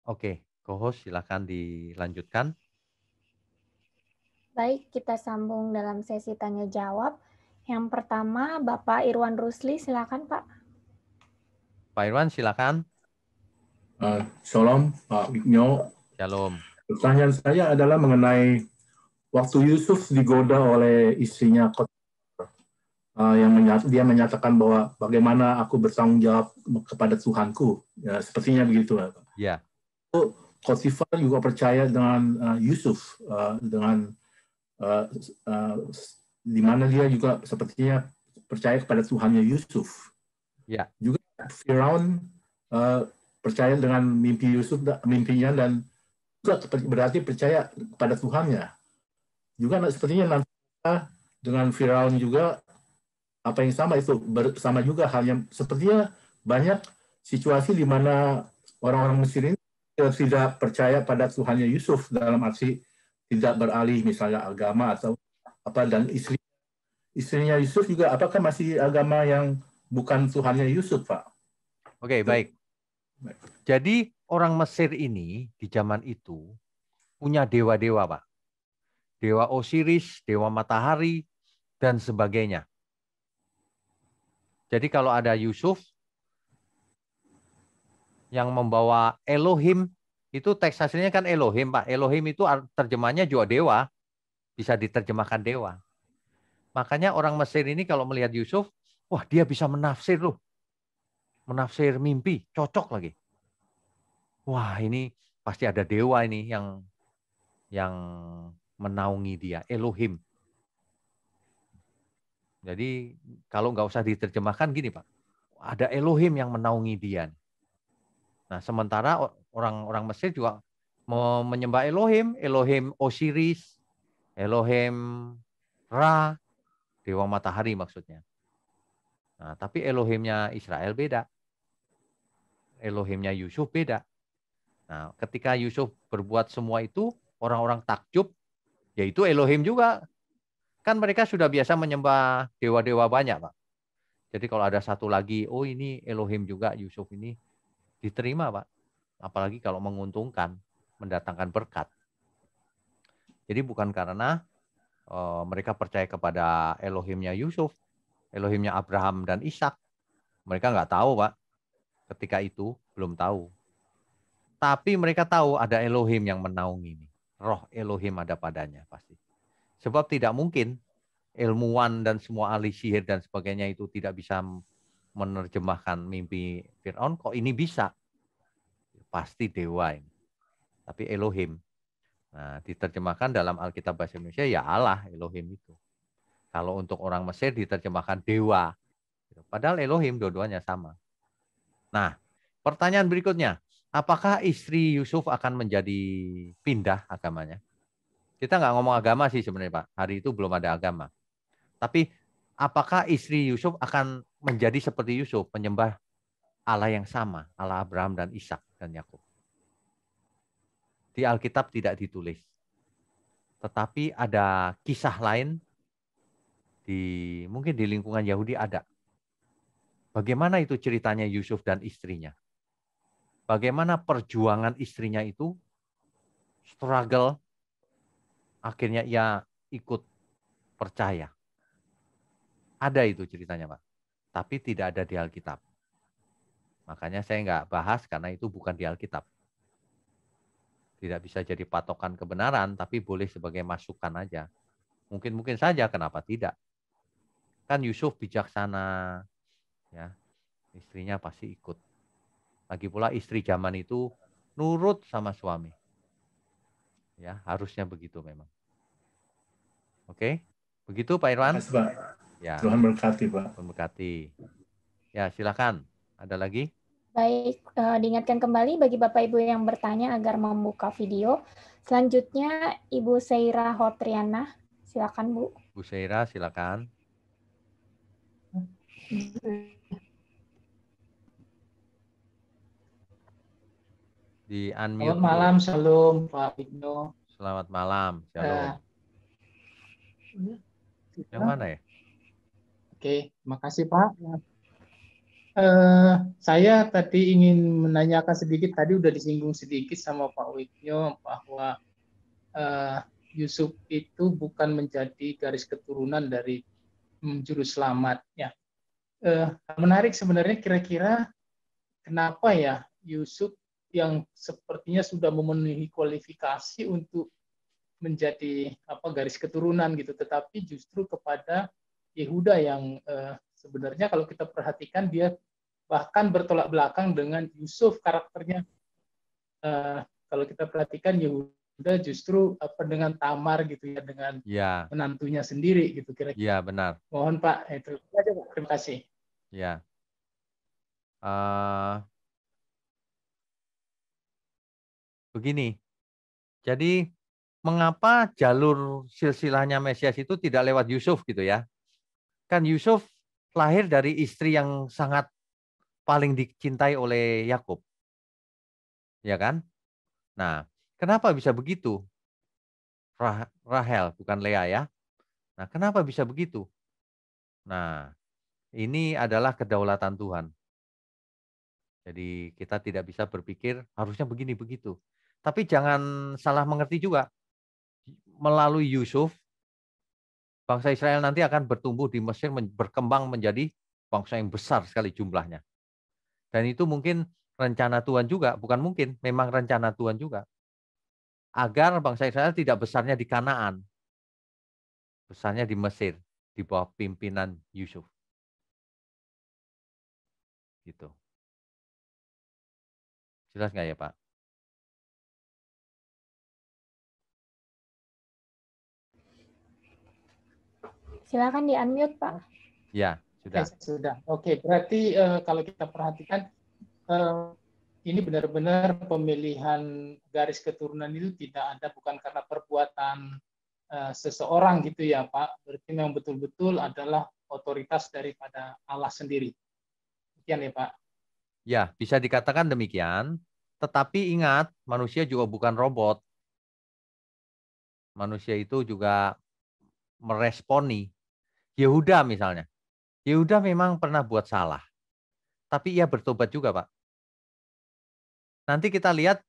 Oke, co-host silakan dilanjutkan. Baik, kita sambung dalam sesi tanya jawab. Yang pertama, Bapak Irwan Rusli, silakan Pak. Pak Irwan, silakan. Uh, Shalom, Pak Wigno. Shalom. Pertanyaan saya adalah mengenai waktu Yusuf digoda oleh istrinya uh, yang menyat dia menyatakan bahwa bagaimana aku bertanggung jawab kepada Tuhanku. Ya, sepertinya begitu. Ya. Yeah. Kotifar juga percaya dengan uh, Yusuf, uh, dengan uh, di mana dia juga sepertinya percaya kepada Tuhannya Yusuf. Ya. Juga Firaun uh, percaya dengan mimpi Yusuf, mimpinya dan juga berarti percaya kepada Tuhannya. Juga sepertinya nanti dengan Firaun juga apa yang sama itu bersama juga halnya sepertinya banyak situasi di mana orang-orang Mesir ini tidak percaya pada Tuhannya Yusuf dalam arti tidak beralih misalnya agama atau apa dan istri istrinya Yusuf juga apakah masih agama yang bukan Tuhannya Yusuf Pak? Oke okay, baik. Jadi orang Mesir ini di zaman itu punya dewa-dewa Pak. Dewa Osiris, dewa matahari dan sebagainya. Jadi kalau ada Yusuf yang membawa Elohim itu teks hasilnya kan Elohim, Pak. Elohim itu terjemahnya juga dewa. Bisa diterjemahkan dewa. Makanya orang Mesir ini kalau melihat Yusuf, wah dia bisa menafsir loh. Menafsir mimpi, cocok lagi. Wah, ini pasti ada dewa ini yang yang menaungi dia, Elohim. Jadi kalau nggak usah diterjemahkan gini Pak, ada Elohim yang menaungi dia. Nah, sementara orang-orang Mesir juga menyembah Elohim, Elohim Osiris, Elohim Ra, dewa matahari maksudnya. Nah, tapi Elohimnya Israel beda. Elohimnya Yusuf beda. Nah, ketika Yusuf berbuat semua itu, orang-orang takjub, yaitu Elohim juga. Kan mereka sudah biasa menyembah dewa-dewa banyak, Pak. Jadi kalau ada satu lagi, oh ini Elohim juga Yusuf ini, diterima, Pak. Apalagi kalau menguntungkan, mendatangkan berkat. Jadi bukan karena uh, mereka percaya kepada Elohimnya Yusuf, Elohimnya Abraham dan Ishak. Mereka nggak tahu, Pak. Ketika itu belum tahu. Tapi mereka tahu ada Elohim yang menaungi ini. Roh Elohim ada padanya pasti. Sebab tidak mungkin ilmuwan dan semua ahli sihir dan sebagainya itu tidak bisa menerjemahkan mimpi Fir'aun kok ini bisa? Pasti dewa ini. Tapi Elohim. Nah, diterjemahkan dalam Alkitab bahasa Indonesia ya Allah, Elohim itu. Kalau untuk orang Mesir diterjemahkan dewa. Padahal Elohim dua-duanya sama. Nah, pertanyaan berikutnya, apakah istri Yusuf akan menjadi pindah agamanya? Kita nggak ngomong agama sih sebenarnya Pak. Hari itu belum ada agama. Tapi apakah istri Yusuf akan menjadi seperti Yusuf, penyembah Allah yang sama, Allah Abraham dan Ishak dan Yakub. Di Alkitab tidak ditulis. Tetapi ada kisah lain di mungkin di lingkungan Yahudi ada. Bagaimana itu ceritanya Yusuf dan istrinya? Bagaimana perjuangan istrinya itu struggle akhirnya ia ikut percaya. Ada itu ceritanya, Pak. Tapi tidak ada di Alkitab. Makanya saya nggak bahas karena itu bukan di Alkitab. Tidak bisa jadi patokan kebenaran, tapi boleh sebagai masukan aja. Mungkin-mungkin saja, kenapa tidak? Kan Yusuf bijaksana, ya istrinya pasti ikut. Lagi pula istri zaman itu nurut sama suami. Ya, harusnya begitu memang. Oke, begitu Pak Irwan. Yes, Pak. Ya. Tuhan berkati, Pak. Tuhan Ya, silakan. Ada lagi? Baik, uh, diingatkan kembali bagi Bapak Ibu yang bertanya agar membuka video. Selanjutnya Ibu Seira Hotriana, silakan Bu. Bu Seira, silakan. Di unmute. Selamat malam, Shalom Pak Ibnu. Selamat malam, Shalom. Uh, yang mana ya? Oke, terima kasih Pak. Uh, saya tadi ingin menanyakan sedikit, tadi sudah disinggung sedikit sama Pak Wiknyo bahwa uh, Yusuf itu bukan menjadi garis keturunan dari um, juru selamat. Ya. Uh, menarik sebenarnya kira-kira kenapa ya Yusuf yang sepertinya sudah memenuhi kualifikasi untuk menjadi apa garis keturunan gitu, tetapi justru kepada Yehuda yang uh, sebenarnya kalau kita perhatikan dia bahkan bertolak belakang dengan Yusuf karakternya. uh, kalau kita perhatikan Yehuda justru apa eh, dengan Tamar gitu ya dengan ya. menantunya sendiri gitu kira-kira. ya benar. Mohon Pak itu Terima kasih. Ya. Uh, begini. Jadi mengapa jalur silsilahnya Mesias itu tidak lewat Yusuf gitu ya? kan Yusuf lahir dari istri yang sangat paling dicintai oleh Yakub. Ya kan? Nah, kenapa bisa begitu? Rah Rahel bukan Lea ya. Nah, kenapa bisa begitu? Nah, ini adalah kedaulatan Tuhan. Jadi kita tidak bisa berpikir harusnya begini begitu. Tapi jangan salah mengerti juga. Melalui Yusuf bangsa Israel nanti akan bertumbuh di Mesir, berkembang menjadi bangsa yang besar sekali jumlahnya. Dan itu mungkin rencana Tuhan juga, bukan mungkin, memang rencana Tuhan juga. Agar bangsa Israel tidak besarnya di Kanaan, besarnya di Mesir, di bawah pimpinan Yusuf. Gitu. Jelas nggak ya Pak? Silakan di unmute Pak. Ya sudah. Ya, sudah. Oke berarti uh, kalau kita perhatikan uh, ini benar-benar pemilihan garis keturunan itu tidak ada bukan karena perbuatan uh, seseorang gitu ya Pak. Berarti memang betul-betul adalah otoritas daripada Allah sendiri. Demikian ya Pak. Ya, bisa dikatakan demikian. Tetapi ingat, manusia juga bukan robot. Manusia itu juga meresponi Yehuda misalnya. Yehuda memang pernah buat salah. Tapi ia bertobat juga, Pak. Nanti kita lihat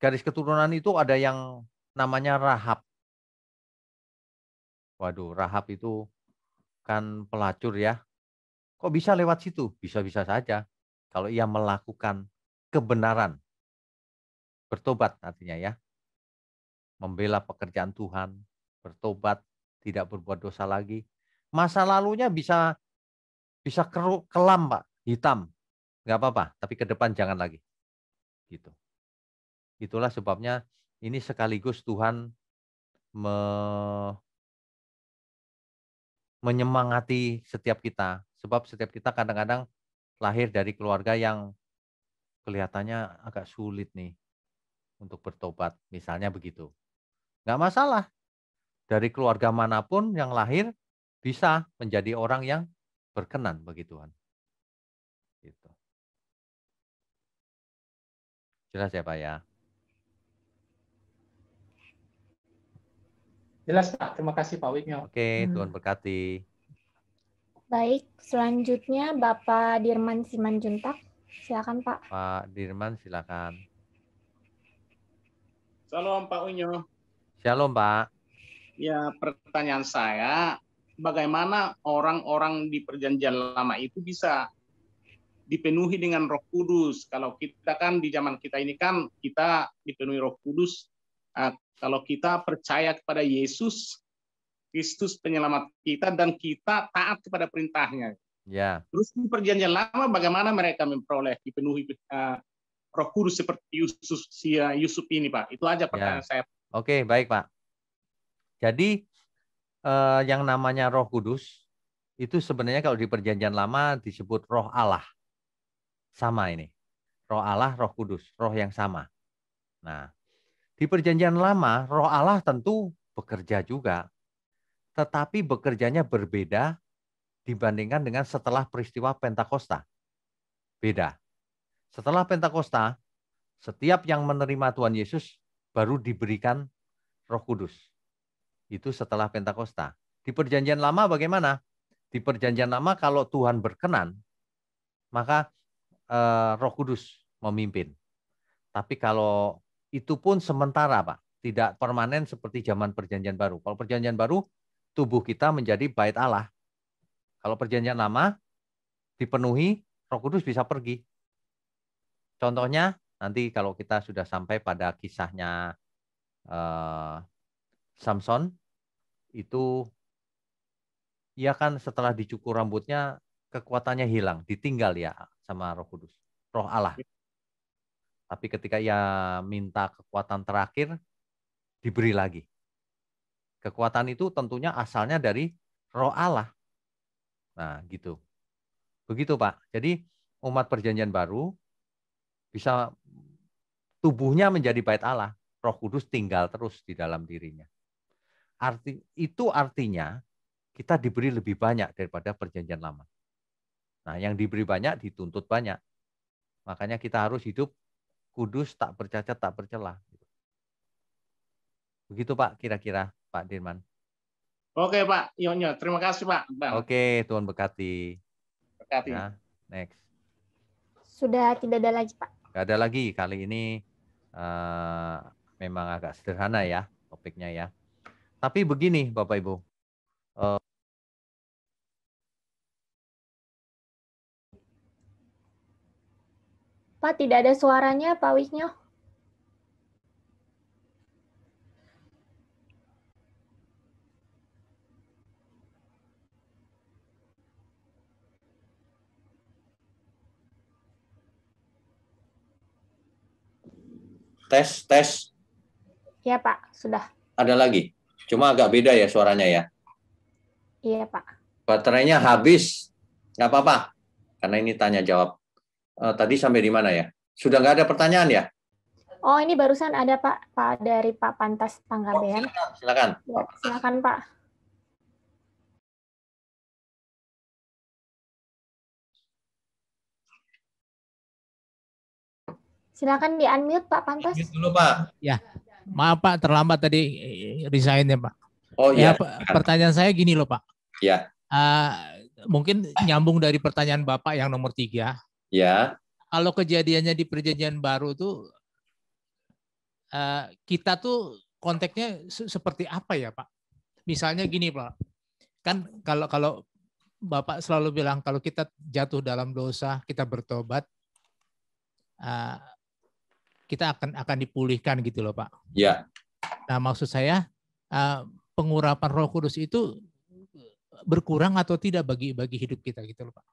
garis keturunan itu ada yang namanya Rahab. Waduh, Rahab itu kan pelacur ya. Kok bisa lewat situ? Bisa-bisa saja. Kalau ia melakukan kebenaran. Bertobat artinya ya. Membela pekerjaan Tuhan, bertobat, tidak berbuat dosa lagi, masa lalunya bisa bisa keru, kelam pak hitam nggak apa-apa tapi ke depan jangan lagi gitu itulah sebabnya ini sekaligus Tuhan me, menyemangati setiap kita sebab setiap kita kadang-kadang lahir dari keluarga yang kelihatannya agak sulit nih untuk bertobat misalnya begitu nggak masalah dari keluarga manapun yang lahir bisa menjadi orang yang berkenan bagi Tuhan. Gitu. Jelas ya Pak ya? Jelas Pak, terima kasih Pak Wiknya. Oke, hmm. Tuhan berkati. Baik, selanjutnya Bapak Dirman Simanjuntak. Silakan Pak. Pak Dirman silakan. Salam Pak Unyo. Shalom Pak. Ya, pertanyaan saya bagaimana orang-orang di perjanjian lama itu bisa dipenuhi dengan Roh Kudus. Kalau kita kan di zaman kita ini kan kita dipenuhi Roh Kudus. Eh, kalau kita percaya kepada Yesus, Kristus penyelamat kita dan kita taat kepada perintahnya. Ya. Terus di perjanjian lama bagaimana mereka memperoleh dipenuhi eh, Roh Kudus seperti Yusuf eh, Yusuf ini, Pak? Itu aja pertanyaan ya. saya. Oke, baik, Pak. Jadi eh, yang namanya Roh Kudus itu sebenarnya kalau di Perjanjian Lama disebut Roh Allah. Sama ini. Roh Allah, Roh Kudus, roh yang sama. Nah, di Perjanjian Lama Roh Allah tentu bekerja juga. Tetapi bekerjanya berbeda dibandingkan dengan setelah peristiwa Pentakosta. Beda. Setelah Pentakosta, setiap yang menerima Tuhan Yesus baru diberikan Roh Kudus itu setelah Pentakosta. Di perjanjian lama bagaimana? Di perjanjian lama kalau Tuhan berkenan, maka eh, Roh Kudus memimpin. Tapi kalau itu pun sementara, Pak, tidak permanen seperti zaman perjanjian baru. Kalau perjanjian baru, tubuh kita menjadi bait Allah. Kalau perjanjian lama dipenuhi, Roh Kudus bisa pergi. Contohnya nanti kalau kita sudah sampai pada kisahnya uh, Samson itu ya kan setelah dicukur rambutnya kekuatannya hilang, ditinggal ya sama Roh Kudus, Roh Allah. Iya. Tapi ketika ia minta kekuatan terakhir, diberi lagi. Kekuatan itu tentunya asalnya dari Roh Allah. Nah, gitu. Begitu, Pak. Jadi umat perjanjian baru bisa tubuhnya menjadi bait Allah, Roh Kudus tinggal terus di dalam dirinya. Arti itu artinya kita diberi lebih banyak daripada perjanjian lama. Nah, yang diberi banyak dituntut banyak. Makanya kita harus hidup kudus, tak bercacat, tak bercelah. Begitu Pak, kira-kira Pak Dirman. Oke Pak Yonyo, terima kasih Pak. Bang. Oke, Tuhan berkati. Berkati. Nah, ya, next. Sudah tidak ada lagi Pak. Tidak ada lagi. Kali ini uh, memang agak sederhana ya topiknya ya. Tapi begini Bapak Ibu. Eh, Pak, tidak ada suaranya Pak Wisnyo. Tes, tes. Ya Pak, sudah. Ada lagi? Cuma agak beda ya suaranya ya. Iya Pak. Baterainya habis, nggak apa-apa. Karena ini tanya jawab. Uh, tadi sampai di mana ya? Sudah nggak ada pertanyaan ya? Oh, ini barusan ada Pak, Pak dari Pak Pantas Panggabean. Oh, silakan. Silakan, Ya, silakan Pak. Silakan di unmute Pak Pantas. Unmute dulu Pak. Ya. Maaf Pak, terlambat tadi eh, resignnya Pak. Oh iya. Ya, pertanyaan saya gini loh Pak. Iya. Uh, mungkin nyambung dari pertanyaan Bapak yang nomor tiga. Iya. Kalau kejadiannya di perjanjian baru tuh ah, uh, kita tuh konteksnya seperti apa ya Pak? Misalnya gini Pak, kan kalau kalau Bapak selalu bilang kalau kita jatuh dalam dosa kita bertobat, uh, kita akan akan dipulihkan gitu loh Pak. Ya. Nah maksud saya eh, pengurapan Roh Kudus itu berkurang atau tidak bagi bagi hidup kita gitu loh Pak.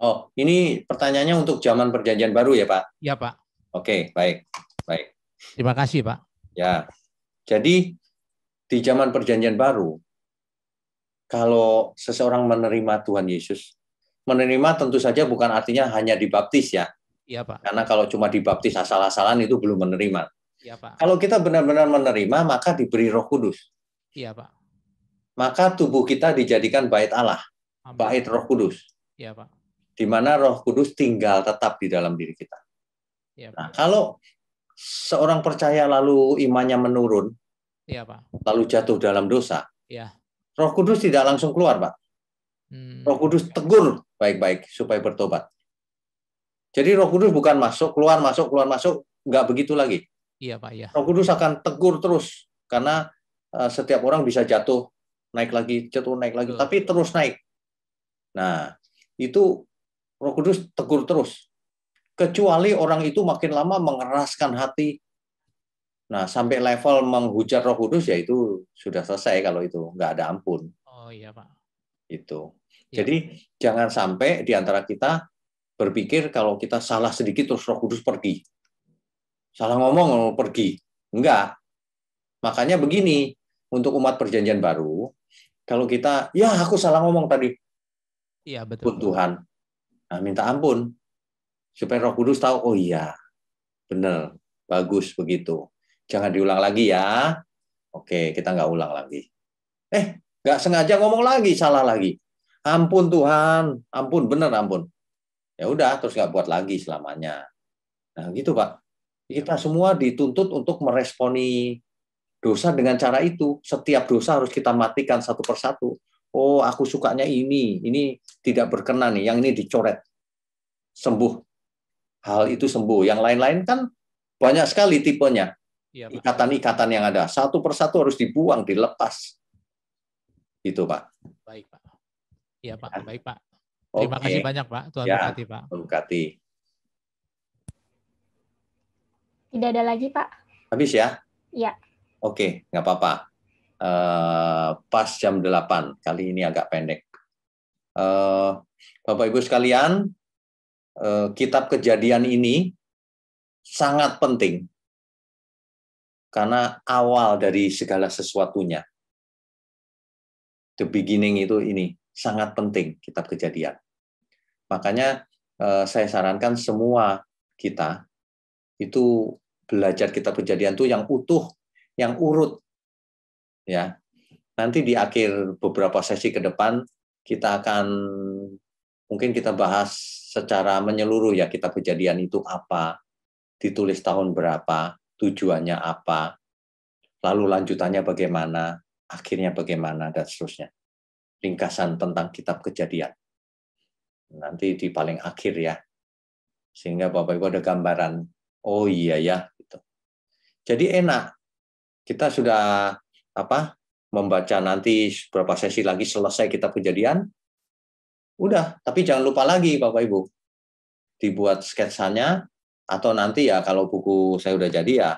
Oh ini pertanyaannya untuk zaman perjanjian baru ya Pak? Ya Pak. Oke baik baik. Terima kasih Pak. Ya. Jadi di zaman perjanjian baru kalau seseorang menerima Tuhan Yesus menerima tentu saja bukan artinya hanya dibaptis ya Ya, Pak. Karena kalau cuma dibaptis asal-asalan itu belum menerima. Ya, Pak. Kalau kita benar-benar menerima, maka diberi Roh Kudus. Iya, Pak. Maka tubuh kita dijadikan bait Allah, Amin. bait Roh Kudus. Iya, Pak. Di mana Roh Kudus tinggal tetap di dalam diri kita. Ya, Pak. Nah, kalau seorang percaya lalu imannya menurun, ya, Pak. lalu jatuh dalam dosa, ya. Roh Kudus tidak langsung keluar, Pak. Hmm. Roh Kudus tegur baik-baik supaya bertobat. Jadi Roh Kudus bukan masuk, keluar, masuk, keluar, masuk, nggak begitu lagi. Iya, Pak, ya. Roh Kudus akan tegur terus karena uh, setiap orang bisa jatuh, naik lagi, jatuh, naik lagi, Betul. tapi terus naik. Nah, itu Roh Kudus tegur terus. Kecuali orang itu makin lama mengeraskan hati. Nah, sampai level menghujat Roh Kudus ya itu sudah selesai kalau itu, nggak ada ampun. Oh iya, Pak. Itu. Iya. Jadi jangan sampai di antara kita berpikir kalau kita salah sedikit terus Roh Kudus pergi. Salah ngomong oh, pergi. Enggak. Makanya begini, untuk umat perjanjian baru, kalau kita, ya aku salah ngomong tadi. Iya, betul. Tuhan. Nah, minta ampun. Supaya Roh Kudus tahu, oh iya, benar, bagus begitu. Jangan diulang lagi ya. Oke, kita nggak ulang lagi. Eh, nggak sengaja ngomong lagi, salah lagi. Ampun Tuhan, ampun, benar ampun ya udah terus nggak buat lagi selamanya nah gitu pak kita semua dituntut untuk meresponi dosa dengan cara itu setiap dosa harus kita matikan satu persatu oh aku sukanya ini ini tidak berkenan nih yang ini dicoret sembuh hal itu sembuh yang lain-lain kan banyak sekali tipenya iya, ikatan-ikatan yang ada satu persatu harus dibuang dilepas itu pak baik pak iya pak ya. baik pak Terima kasih banyak Pak, Tuhan ya, berkati Pak. Berkati. Tidak ada lagi Pak. Habis ya? Iya. Oke, okay, nggak apa-apa. Uh, pas jam 8, kali ini agak pendek. Uh, eh, Bapak-Ibu sekalian, uh, kitab kejadian ini sangat penting karena awal dari segala sesuatunya. The beginning itu ini sangat penting kitab kejadian. Makanya eh, saya sarankan semua kita itu belajar kita kejadian tuh yang utuh, yang urut. Ya. Nanti di akhir beberapa sesi ke depan kita akan mungkin kita bahas secara menyeluruh ya Kita kejadian itu apa, ditulis tahun berapa, tujuannya apa, lalu lanjutannya bagaimana, akhirnya bagaimana dan seterusnya. Ringkasan tentang kitab kejadian nanti di paling akhir ya. Sehingga Bapak Ibu ada gambaran, oh iya ya gitu. Jadi enak. Kita sudah apa? membaca nanti berapa sesi lagi selesai kita kejadian. Udah, tapi jangan lupa lagi Bapak Ibu. Dibuat sketsanya atau nanti ya kalau buku saya udah jadi ya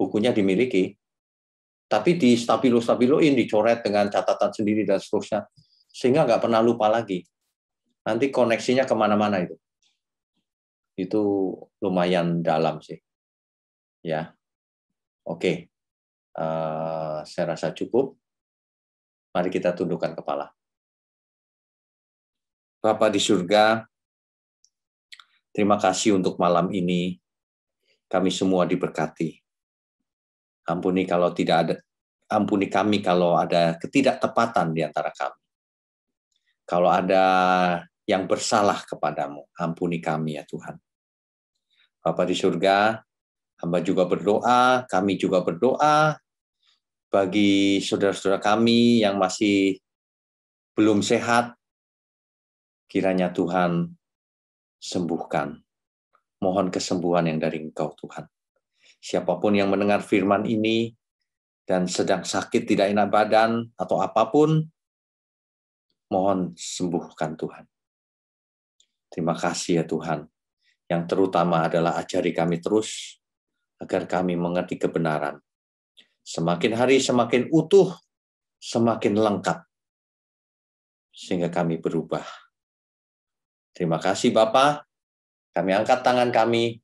bukunya dimiliki. Tapi di stabilo-stabiloin, dicoret dengan catatan sendiri dan seterusnya. Sehingga nggak pernah lupa lagi nanti koneksinya kemana-mana itu. Itu lumayan dalam sih. Ya, oke. Uh, saya rasa cukup. Mari kita tundukkan kepala. Bapak di surga, terima kasih untuk malam ini. Kami semua diberkati. Ampuni kalau tidak ada ampuni kami kalau ada ketidaktepatan di antara kami. Kalau ada yang bersalah kepadamu. Ampuni kami ya Tuhan. Bapak di surga, hamba juga berdoa, kami juga berdoa bagi saudara-saudara kami yang masih belum sehat, kiranya Tuhan sembuhkan. Mohon kesembuhan yang dari Engkau, Tuhan. Siapapun yang mendengar firman ini dan sedang sakit, tidak enak badan, atau apapun, mohon sembuhkan Tuhan. Terima kasih ya Tuhan. Yang terutama adalah ajari kami terus agar kami mengerti kebenaran. Semakin hari semakin utuh, semakin lengkap. Sehingga kami berubah. Terima kasih Bapak. Kami angkat tangan kami.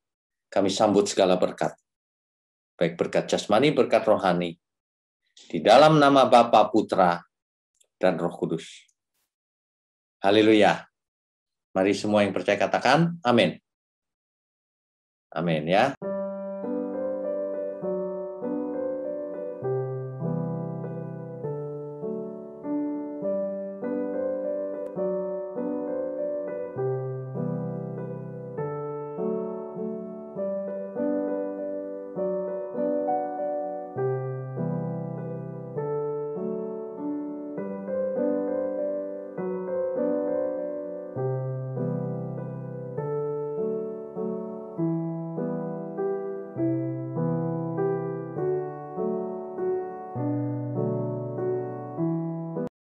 Kami sambut segala berkat. Baik berkat jasmani, berkat rohani. Di dalam nama Bapa, Putra, dan Roh Kudus. Haleluya. Mari semua yang percaya katakan amin. Amin ya.